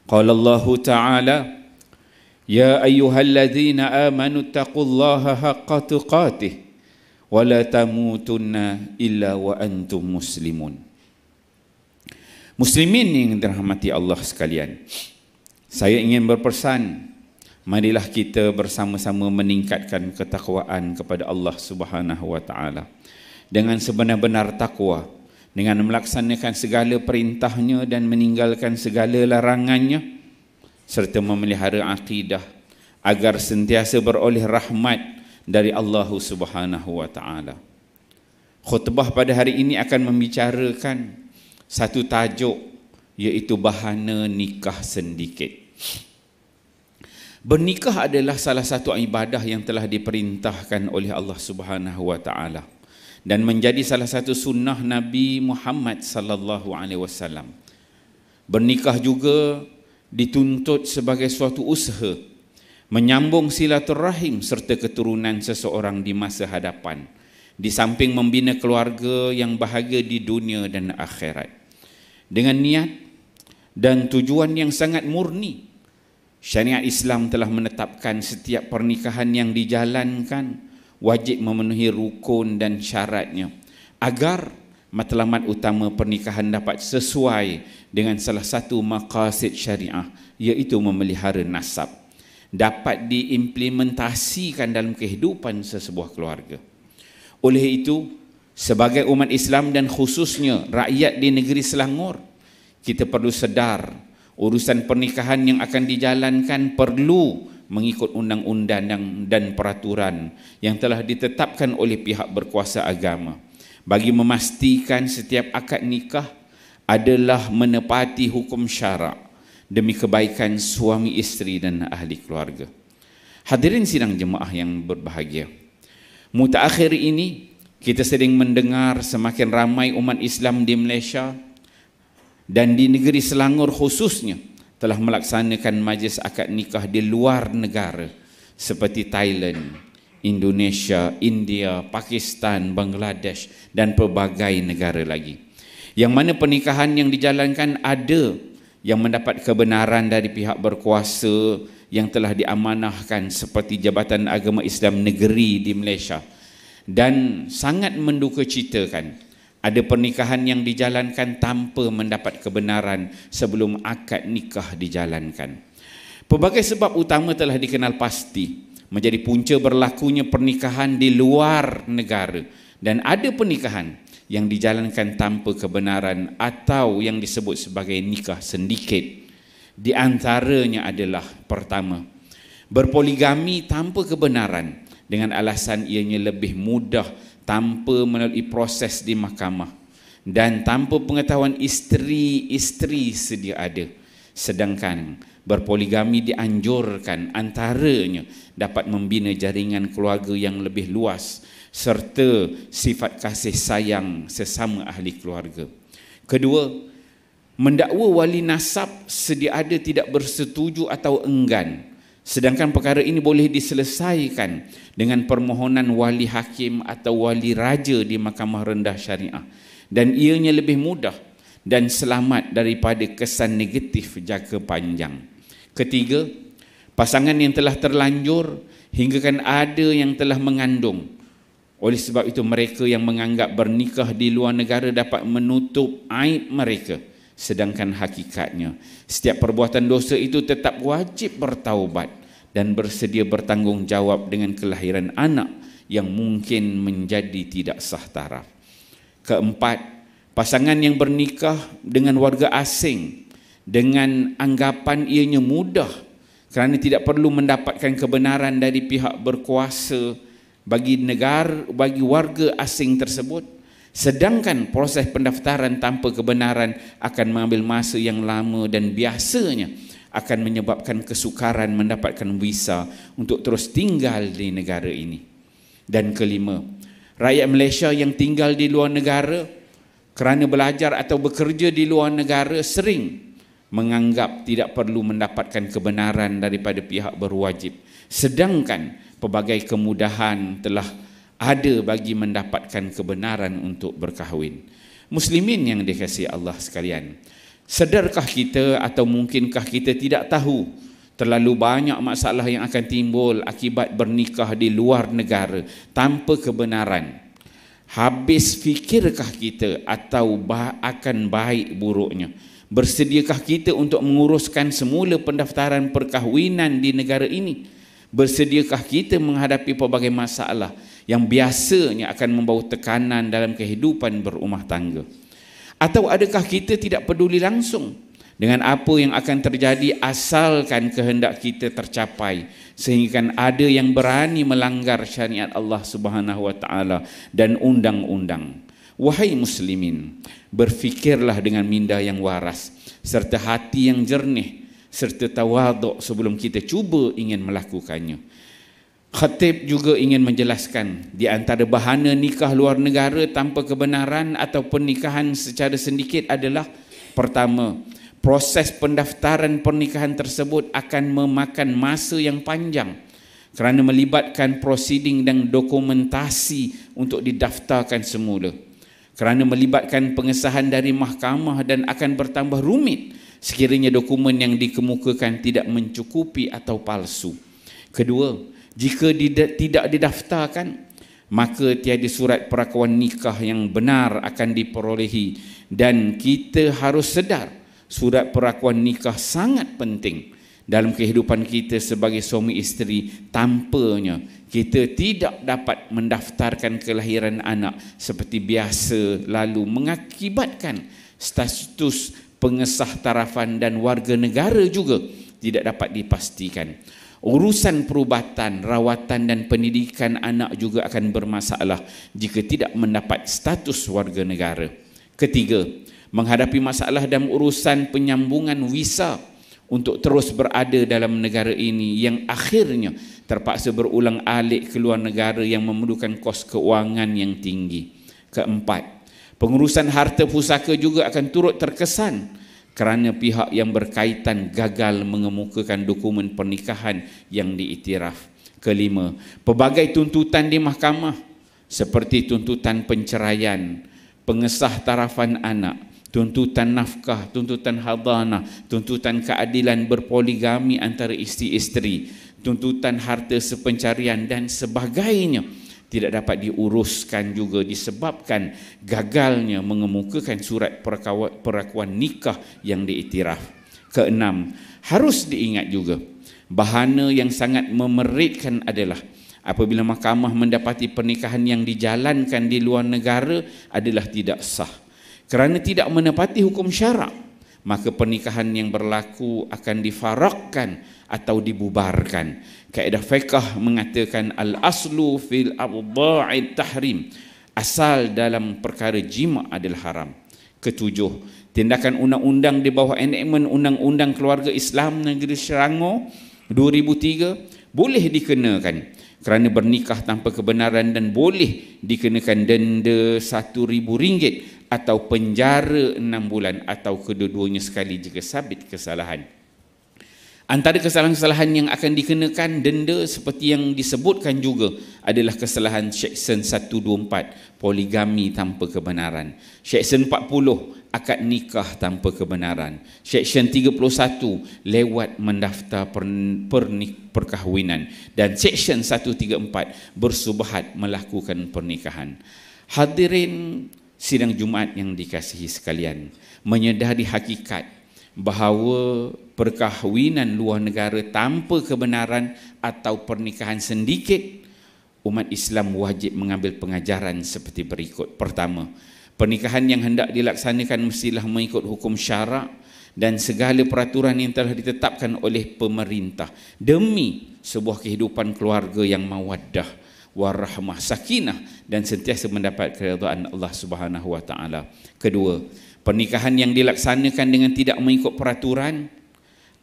قال الله تعالى يا ايها الذين آمنوا اتقوا الله حق تقاته ولا تموتن الا وأنتم مسلمون Muslimin yang dirahmati Allah sekalian Saya ingin berpesan Marilah kita bersama-sama meningkatkan ketakwaan kepada Allah subhanahu wa ta'ala Dengan sebenar-benar takwa dengan melaksanakan segala perintahnya dan meninggalkan segala larangannya serta memelihara akidah agar sentiasa beroleh rahmat dari Allah Subhanahu wa taala. Khutbah pada hari ini akan membicarakan satu tajuk iaitu bahana nikah sendikit. Bernikah adalah salah satu ibadah yang telah diperintahkan oleh Allah Subhanahu wa taala dan menjadi salah satu sunnah Nabi Muhammad sallallahu alaihi wasallam. Bernikah juga dituntut sebagai suatu usaha menyambung silaturahim serta keturunan seseorang di masa hadapan di samping membina keluarga yang bahagia di dunia dan akhirat. Dengan niat dan tujuan yang sangat murni, syariat Islam telah menetapkan setiap pernikahan yang dijalankan wajib memenuhi rukun dan syaratnya agar matlamat utama pernikahan dapat sesuai dengan salah satu maqasid syariah iaitu memelihara nasab dapat diimplementasikan dalam kehidupan sesebuah keluarga oleh itu sebagai umat Islam dan khususnya rakyat di negeri Selangor kita perlu sedar urusan pernikahan yang akan dijalankan perlu mengikut undang-undang dan peraturan yang telah ditetapkan oleh pihak berkuasa agama bagi memastikan setiap akad nikah adalah menepati hukum syarak demi kebaikan suami isteri dan ahli keluarga. Hadirin sidang jemaah yang berbahagia. Mutaakhir ini kita sering mendengar semakin ramai umat Islam di Malaysia dan di negeri Selangor khususnya telah melaksanakan majlis akad nikah di luar negara seperti Thailand, Indonesia, India, Pakistan, Bangladesh dan pelbagai negara lagi. Yang mana pernikahan yang dijalankan ada yang mendapat kebenaran dari pihak berkuasa yang telah diamanahkan seperti Jabatan Agama Islam Negeri di Malaysia dan sangat mendukacitakan ada pernikahan yang dijalankan tanpa mendapat kebenaran sebelum akad nikah dijalankan. Pelbagai sebab utama telah dikenal pasti menjadi punca berlakunya pernikahan di luar negara dan ada pernikahan yang dijalankan tanpa kebenaran atau yang disebut sebagai nikah sendikit. Di antaranya adalah pertama, berpoligami tanpa kebenaran dengan alasan ianya lebih mudah tanpa melalui proses di mahkamah dan tanpa pengetahuan isteri-isteri sedia ada sedangkan berpoligami dianjurkan antaranya dapat membina jaringan keluarga yang lebih luas serta sifat kasih sayang sesama ahli keluarga kedua mendakwa wali nasab sedia ada tidak bersetuju atau enggan Sedangkan perkara ini boleh diselesaikan dengan permohonan wali hakim atau wali raja di mahkamah rendah syariah. Dan ianya lebih mudah dan selamat daripada kesan negatif jangka panjang. Ketiga, pasangan yang telah terlanjur hingga kan ada yang telah mengandung. Oleh sebab itu mereka yang menganggap bernikah di luar negara dapat menutup aib mereka. Sedangkan hakikatnya, setiap perbuatan dosa itu tetap wajib bertaubat dan bersedia bertanggungjawab dengan kelahiran anak yang mungkin menjadi tidak sah taraf. Keempat, pasangan yang bernikah dengan warga asing dengan anggapan ianya mudah kerana tidak perlu mendapatkan kebenaran dari pihak berkuasa bagi negara bagi warga asing tersebut sedangkan proses pendaftaran tanpa kebenaran akan mengambil masa yang lama dan biasanya akan menyebabkan kesukaran mendapatkan visa untuk terus tinggal di negara ini. Dan kelima, rakyat Malaysia yang tinggal di luar negara kerana belajar atau bekerja di luar negara sering menganggap tidak perlu mendapatkan kebenaran daripada pihak berwajib sedangkan pelbagai kemudahan telah ada bagi mendapatkan kebenaran untuk berkahwin muslimin yang dikasihi Allah sekalian Sedarkah kita atau mungkinkah kita tidak tahu terlalu banyak masalah yang akan timbul akibat bernikah di luar negara tanpa kebenaran? Habis fikirkah kita atau akan baik buruknya? Bersediakah kita untuk menguruskan semula pendaftaran perkahwinan di negara ini? Bersediakah kita menghadapi pelbagai masalah yang biasanya akan membawa tekanan dalam kehidupan berumah tangga? Atau adakah kita tidak peduli langsung dengan apa yang akan terjadi asalkan kehendak kita tercapai sehingga ada yang berani melanggar syariat Allah Subhanahu wa taala dan undang-undang. Wahai muslimin, berfikirlah dengan minda yang waras serta hati yang jernih serta tawaduk sebelum kita cuba ingin melakukannya. Khatib juga ingin menjelaskan di antara bahana nikah luar negara tanpa kebenaran atau pernikahan secara sedikit adalah pertama, proses pendaftaran pernikahan tersebut akan memakan masa yang panjang kerana melibatkan prosiding dan dokumentasi untuk didaftarkan semula. Kerana melibatkan pengesahan dari mahkamah dan akan bertambah rumit sekiranya dokumen yang dikemukakan tidak mencukupi atau palsu. Kedua, jika tidak didaftarkan maka tiada surat perakuan nikah yang benar akan diperolehi dan kita harus sedar surat perakuan nikah sangat penting dalam kehidupan kita sebagai suami isteri tanpanya kita tidak dapat mendaftarkan kelahiran anak seperti biasa lalu mengakibatkan status pengesah tarafan dan warga negara juga tidak dapat dipastikan urusan perubatan, rawatan dan pendidikan anak juga akan bermasalah jika tidak mendapat status warga negara. Ketiga, menghadapi masalah dalam urusan penyambungan visa untuk terus berada dalam negara ini yang akhirnya terpaksa berulang alik ke luar negara yang memerlukan kos keuangan yang tinggi. Keempat, pengurusan harta pusaka juga akan turut terkesan kerana pihak yang berkaitan gagal mengemukakan dokumen pernikahan yang diiktiraf. Kelima, pelbagai tuntutan di mahkamah seperti tuntutan penceraian, pengesah tarafan anak, tuntutan nafkah, tuntutan hadana, tuntutan keadilan berpoligami antara isteri-isteri, tuntutan harta sepencarian dan sebagainya tidak dapat diuruskan juga disebabkan gagalnya mengemukakan surat perakuan nikah yang diiktiraf. Keenam, harus diingat juga bahana yang sangat memeritkan adalah apabila mahkamah mendapati pernikahan yang dijalankan di luar negara adalah tidak sah. Kerana tidak menepati hukum syarak, maka pernikahan yang berlaku akan difarakkan atau dibubarkan. Kaedah fiqah mengatakan al-aslu fil abda'id tahrim. Asal dalam perkara jima adalah haram. Ketujuh, tindakan undang-undang di bawah enakmen undang-undang keluarga Islam negeri Selangor 2003 boleh dikenakan kerana bernikah tanpa kebenaran dan boleh dikenakan denda RM1,000 atau penjara 6 bulan atau kedua-duanya sekali jika sabit kesalahan. Antara kesalahan-kesalahan yang akan dikenakan denda seperti yang disebutkan juga adalah kesalahan Seksyen 124, poligami tanpa kebenaran. Seksyen 40, akad nikah tanpa kebenaran. Seksyen 31, lewat mendaftar per, per, perkahwinan. Dan Seksyen 134, bersubahat melakukan pernikahan. Hadirin sidang Jumaat yang dikasihi sekalian, menyedari hakikat bahawa perkahwinan luar negara tanpa kebenaran atau pernikahan sendikit umat Islam wajib mengambil pengajaran seperti berikut pertama pernikahan yang hendak dilaksanakan mestilah mengikut hukum syarak dan segala peraturan yang telah ditetapkan oleh pemerintah demi sebuah kehidupan keluarga yang mawaddah warahmah sakinah dan sentiasa mendapat keridhaan Allah Subhanahu wa taala kedua Pernikahan yang dilaksanakan dengan tidak mengikut peraturan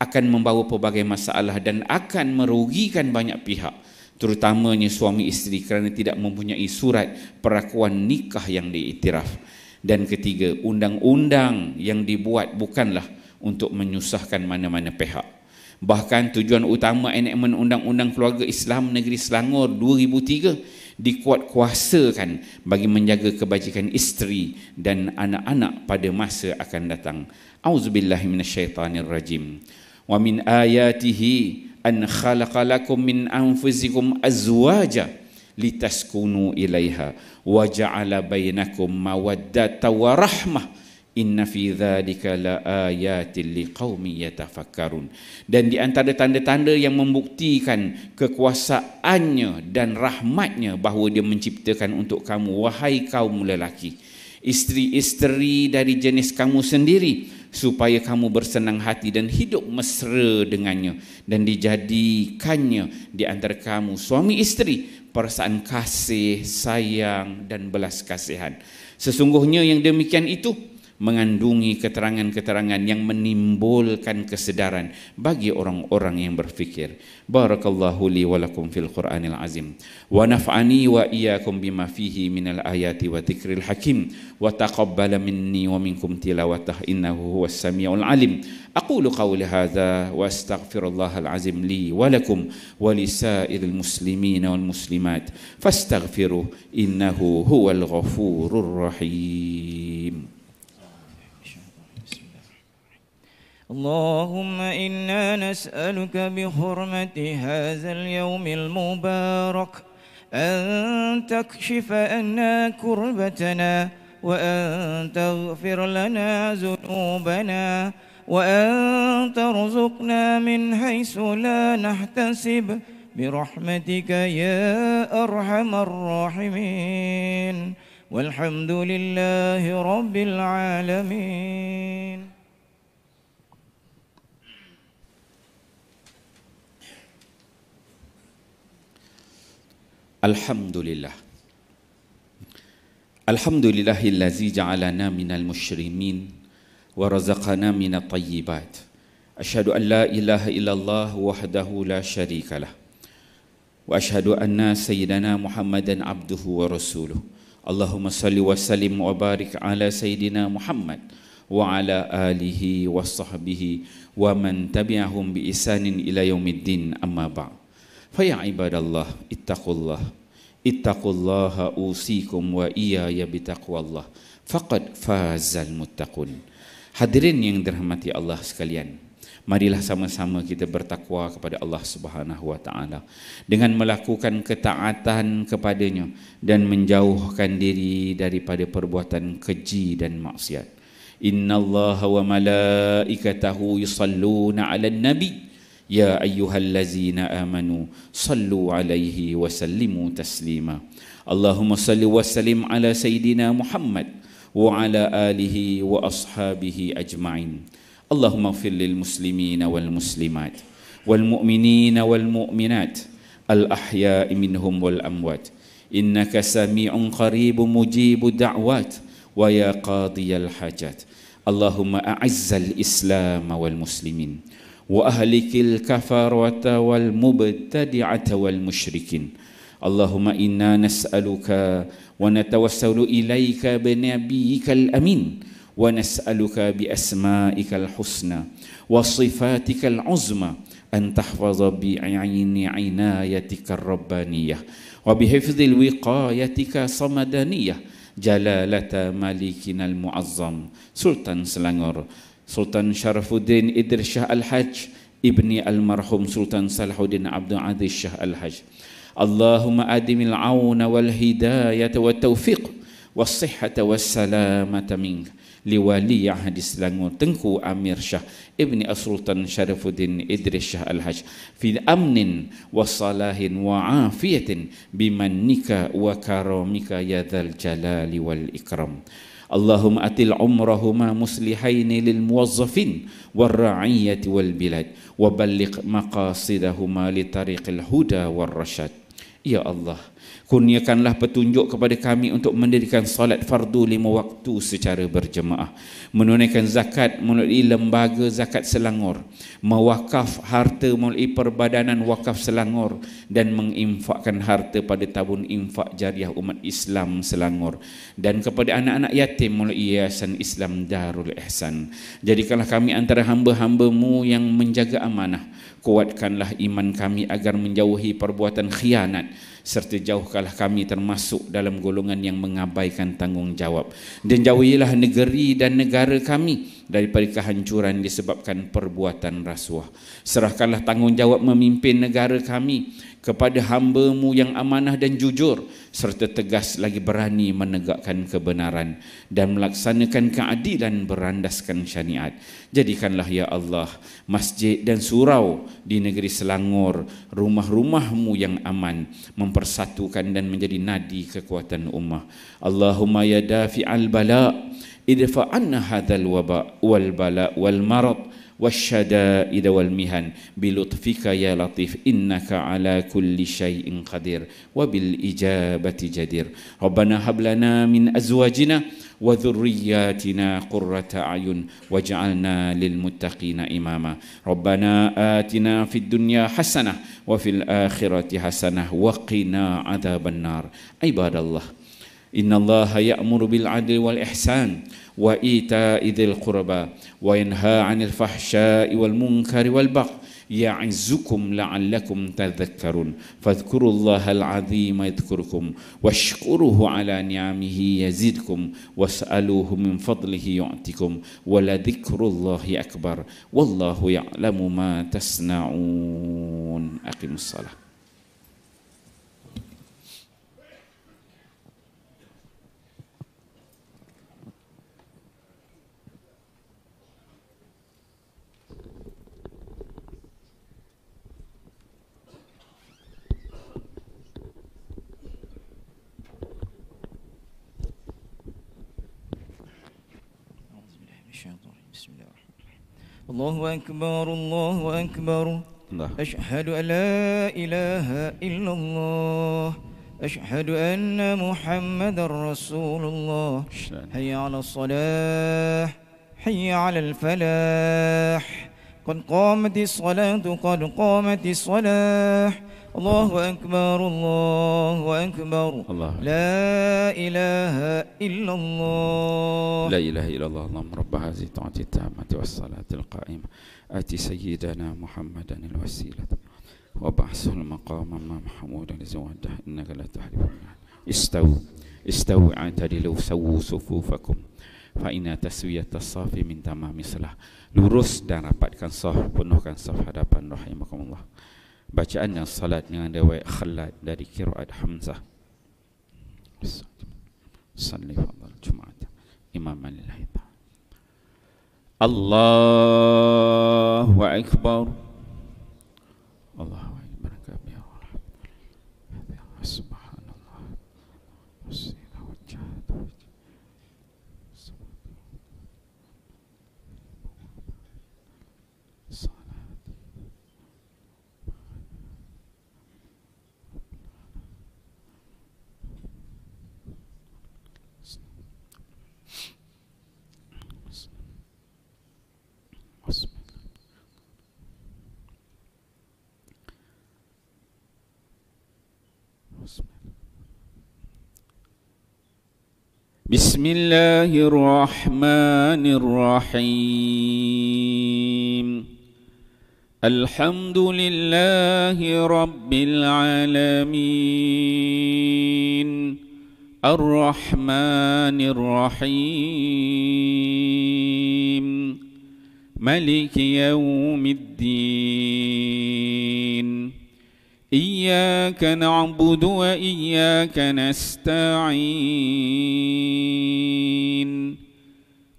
akan membawa pelbagai masalah dan akan merugikan banyak pihak terutamanya suami isteri kerana tidak mempunyai surat perakuan nikah yang diiktiraf dan ketiga undang-undang yang dibuat bukanlah untuk menyusahkan mana-mana pihak bahkan tujuan utama enakmen undang-undang keluarga Islam negeri Selangor 2003 Dikuat kuasakan bagi menjaga kebajikan isteri dan anak-anak pada masa akan datang. Auzubillahi minasyaitanirrajim. Wa min ayatihi an khalaqa min anfusikum azwaja litaskunu ilaiha wa ja'ala bainakum mawaddata wa rahmah. Inna fi dhalika la ayatin liqaumi yatafakkarun. Dan di antara tanda-tanda yang membuktikan kekuasaannya dan rahmatnya bahawa dia menciptakan untuk kamu, wahai kaum lelaki. Isteri-isteri dari jenis kamu sendiri supaya kamu bersenang hati dan hidup mesra dengannya dan dijadikannya di antara kamu suami isteri perasaan kasih, sayang dan belas kasihan. Sesungguhnya yang demikian itu mengandungi keterangan-keterangan yang menimbulkan kesedaran bagi orang-orang yang berfikir. Barakallahu li wa lakum fil Qur'anil Azim. Wa naf'ani wa iyyakum bima fihi minal ayati wa dzikril hakim wa taqabbal minni wa minkum tilawatah innahu huwas samiul alim. Aqulu qawli hadza wa astaghfirullahal azim li wa lakum wa lisairil muslimina wal muslimat fastaghfiruhu innahu huwal ghafurur rahim. اللهم إنا نسألك بحرمة هذا اليوم المبارك أن تكشف أنا كربتنا وأن تغفر لنا ذنوبنا وأن ترزقنا من حيث لا نحتسب برحمتك يا أرحم الراحمين والحمد لله رب العالمين Alhamdulillah. Alhamdulillahillazi ja'alana minal mushrimin wa razaqana minat tayyibat. Ashhadu an la ilaha illallah wahdahu la syarikalah. Wa ashhadu anna sayyidana Muhammadan abduhu wa rasuluh. Allahumma salli wa sallim wa barik ala sayyidina Muhammad wa ala alihi wa sahbihi wa man tabi'ahum bi isanin ila yaumiddin amma ba'd. Faya ibadallah, ittaqullah, ittaqullaha usikum wa iya ya bitaqwallah faqad fazal muttaqun hadirin yang dirahmati Allah sekalian marilah sama-sama kita bertakwa kepada Allah Subhanahu wa taala dengan melakukan ketaatan kepadanya dan menjauhkan diri daripada perbuatan keji dan maksiat Inna Allah wa malaikatahu yusalluna 'alan nabi يا أيها الذين آمنوا صلوا عليه وسلموا تسليما اللهم صل وسلم على سيدنا محمد وعلى آله وأصحابه أجمعين اللهم اغفر للمسلمين والمسلمات والمؤمنين والمؤمنات الأحياء منهم والأموات إنك سميع قريب مجيب الدعوات ويا قاضي الحاجات اللهم أعز الإسلام والمسلمين واهلك الكفره والمبتدعه والمشركين اللهم انا نسالك ونتوسل اليك بنبيك الامين ونسالك باسمائك الحسنى وصفاتك العظمى ان تحفظ بعين عنايتك الربانيه وبحفظ الوقايتك صمدانيه جلاله ملكنا المعظم سلطان سلانغور Sultan Syarafuddin Idris Shah Al-Haj ibni almarhum Sultan Salahuddin Abdul Aziz Shah Al-Haj Allahumma adimil auna wal hidayata wa taufiq والصحة والسلامة منك لولي عهد سلانغو تنكو أمير شاه ابن السلطان شرف الدين إدريس شاه الحج في أمن وصلاح وعافية بمنك وكرمك يا ذا الجلال والإكرام Allahumma atil umrahuma muslihaini lil muwazzafin war ra'iyyati wal bilad wa balligh maqasidahuma li tariqil huda war rasyad ya allah Kurniakanlah petunjuk kepada kami untuk mendirikan solat fardu lima waktu secara berjemaah. Menunaikan zakat melalui lembaga zakat selangor. Mewakaf harta melalui perbadanan wakaf selangor. Dan menginfakkan harta pada tabun infak jariah umat Islam selangor. Dan kepada anak-anak yatim melalui Yayasan Islam Darul Ihsan. Jadikanlah kami antara hamba-hambamu yang menjaga amanah. Kuatkanlah iman kami agar menjauhi perbuatan khianat serta jauhkanlah kami termasuk dalam golongan yang mengabaikan tanggungjawab dan jauhilah negeri dan negara kami daripada kehancuran disebabkan perbuatan rasuah serahkanlah tanggungjawab memimpin negara kami kepada hambamu yang amanah dan jujur serta tegas lagi berani menegakkan kebenaran dan melaksanakan keadilan berandaskan syariat. Jadikanlah ya Allah masjid dan surau di negeri Selangor rumah-rumahmu yang aman mempersatukan dan menjadi nadi kekuatan ummah. Allahumma ya dafi'al bala idfa'anna hadzal waba wal bala wal marad والشدائد والمهن بلطفك يا لطيف إنك على كل شيء قدير وبالإجابة جدير ربنا هب لنا من أزواجنا وذرياتنا قرة أعين واجعلنا للمتقين إماما ربنا آتنا في الدنيا حسنة وفي الآخرة حسنة وقنا عذاب النار عباد الله إن الله يأمر بالعدل والإحسان وإيتاء ذي القربى وينهى عن الفحشاء والمنكر والبغي يعزكم لعلكم تذكرون فاذكروا الله العظيم يذكركم واشكروه على نعمه يزدكم واسألوه من فضله يعطكم ولذكر الله أكبر والله يعلم ما تصنعون أقم الصلاة الله أكبر الله أكبر الله. أشهد أن لا إله إلا الله أشهد أن محمد رسول الله حي على الصلاة حي على الفلاح قد قامت الصلاة قد قامت الصلاة الله أكبر الله أكبر الله لا إله إلا الله لا إله إلا الله اللهم رب هذه الطاعة التامة والصلاة القائمة آت سيدنا محمدا الوسيلة وبعث المقام محمودا لزواده إنك لا تحرف استووا استووا اعتدلوا سووا صفوفكم فإن تسوية الصاف من تمام صلاة لرس دان رابطكن صف penuhkan صف هدفا رحمكم الله bacaan dan salat dengan riwayat Khalad dari kiraat Hamzah. Salli fadhal Jumaat imam lillahi ta'ala. Allahu akbar. Allah بسم الله الرحمن الرحيم الحمد لله رب العالمين الرحمن الرحيم ملك يوم الدين إياك نعبد وإياك نستعين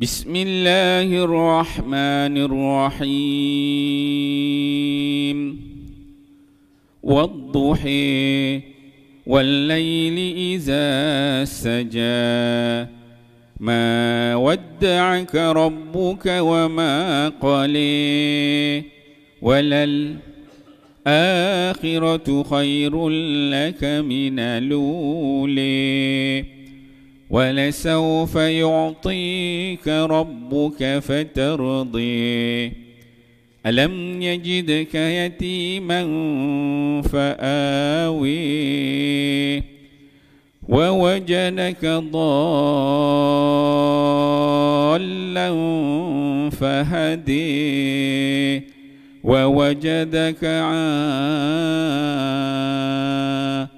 بسم الله الرحمن الرحيم والضحى والليل إذا سجى ما ودعك ربك وما قلي وللآخرة خير لك من الأولي ولسوف يعطيك ربك فترضي ألم يجدك يتيما فآوي ووجدك ضالا فهدي ووجدك عائلا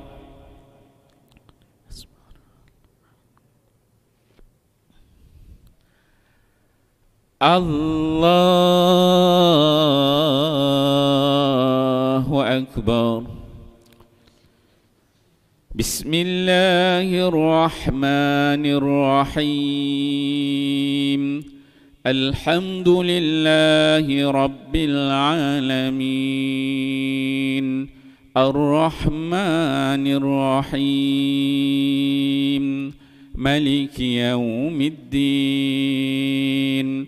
الله أكبر بسم الله الرحمن الرحيم الحمد لله رب العالمين الرحمن الرحيم ملك يوم الدين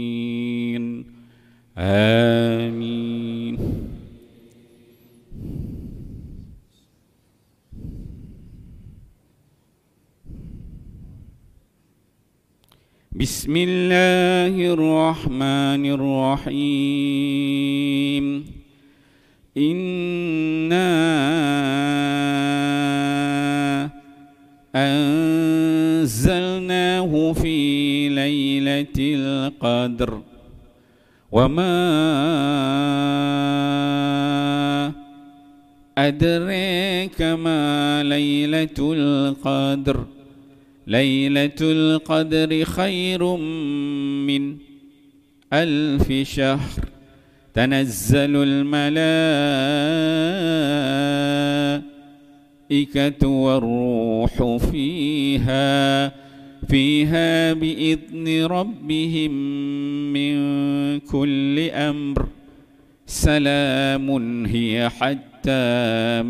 آمين بسم الله الرحمن الرحيم إنا أنزلناه في ليلة القدر وما أدريك ما ليلة القدر ليلة القدر خير من ألف شهر تنزل الملائكة والروح فيها فيها باذن ربهم من كل امر سلام هي حتى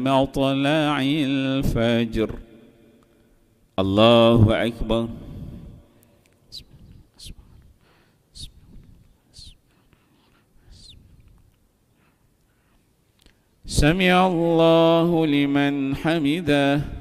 مطلع الفجر الله اكبر سمع الله لمن حمده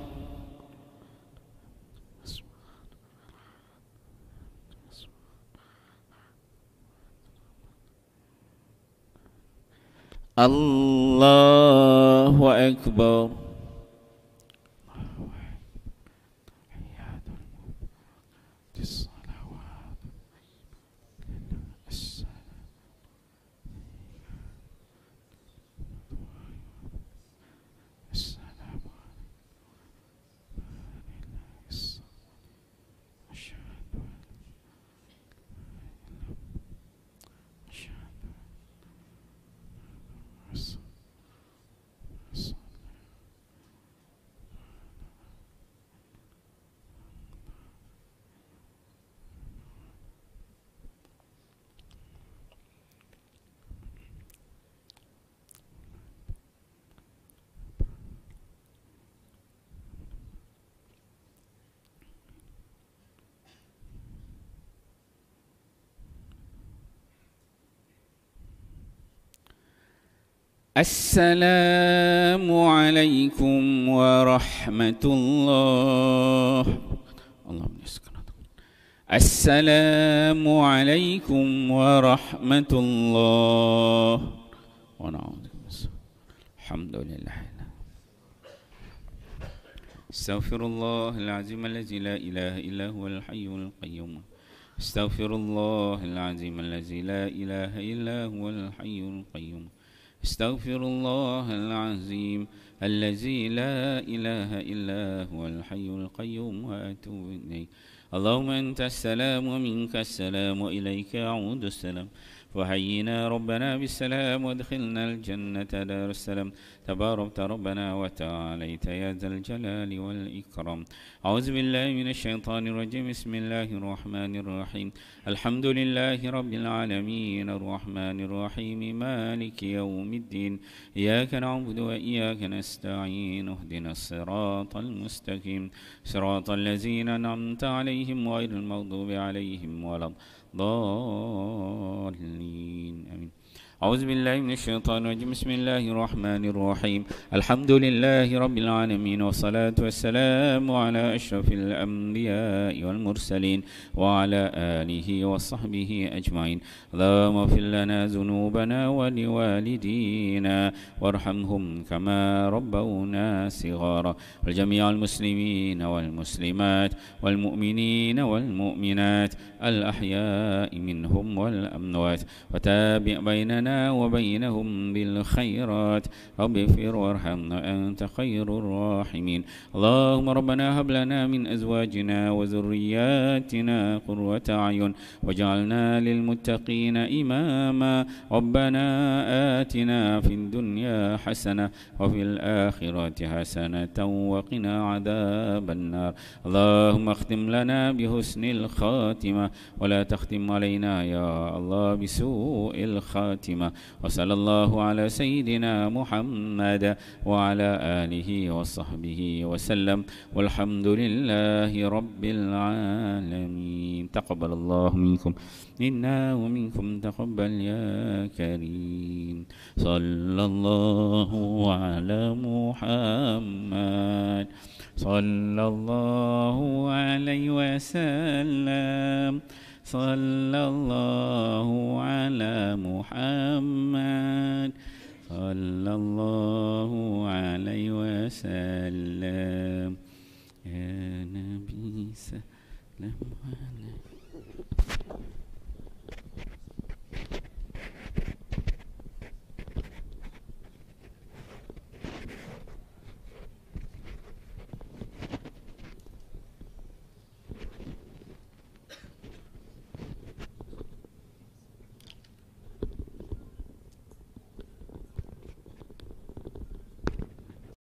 الله أكبر السلام عليكم ورحمة الله اللهم السلام عليكم ورحمة الله ونعوذ الحمد لله استغفر الله العظيم الذي لا إله إلا هو الحي القيوم استغفر الله العظيم الذي لا إله إلا هو الحي القيوم استغفر الله العظيم الذي لا إله إلا هو الحي القيوم وأتوب إليه اللهم أنت السلام ومنك السلام وإليك أعود السلام وحينا ربنا بالسلام وادخلنا الجنة دار السلام تباركت ربنا وتعاليت يا ذا الجلال والإكرام أعوذ بالله من الشيطان الرجيم بسم الله الرحمن الرحيم الحمد لله رب العالمين الرحمن الرحيم مالك يوم الدين إياك نعبد وإياك نستعين اهدنا الصراط المستقيم صراط الذين أنعمت عليهم غير المغضوب عليهم ولا الضالين الضالين آمين أعوذ بالله من الشيطان الرجيم بسم الله الرحمن الرحيم الحمد لله رب العالمين والصلاة والسلام على أشرف الأنبياء والمرسلين وعلى آله وصحبه أجمعين اللهم اغفر لنا ذنوبنا ولوالدينا وارحمهم كما ربونا صغارا ولجميع المسلمين والمسلمات والمؤمنين والمؤمنات الأحياء منهم والأموات وتابع بيننا وبينهم بالخيرات رب اغفر وارحمنا أنت خير الراحمين اللهم ربنا هب لنا من أزواجنا وذرياتنا قرة أعين واجعلنا للمتقين إماما ربنا آتنا في الدنيا حسنة وفي الآخرة حسنة وقنا عذاب النار اللهم اختم لنا بحسن الخاتمة ولا تختم علينا يا الله بسوء الخاتمة وسلم وصلى الله على سيدنا محمد وعلى آله وصحبه وسلم والحمد لله رب العالمين تقبل الله منكم انا ومنكم تقبل يا كريم صلى الله على محمد صلى الله عليه وسلم صلى الله على محمد صلى الله عليه وسلم يا نبي سلام عليك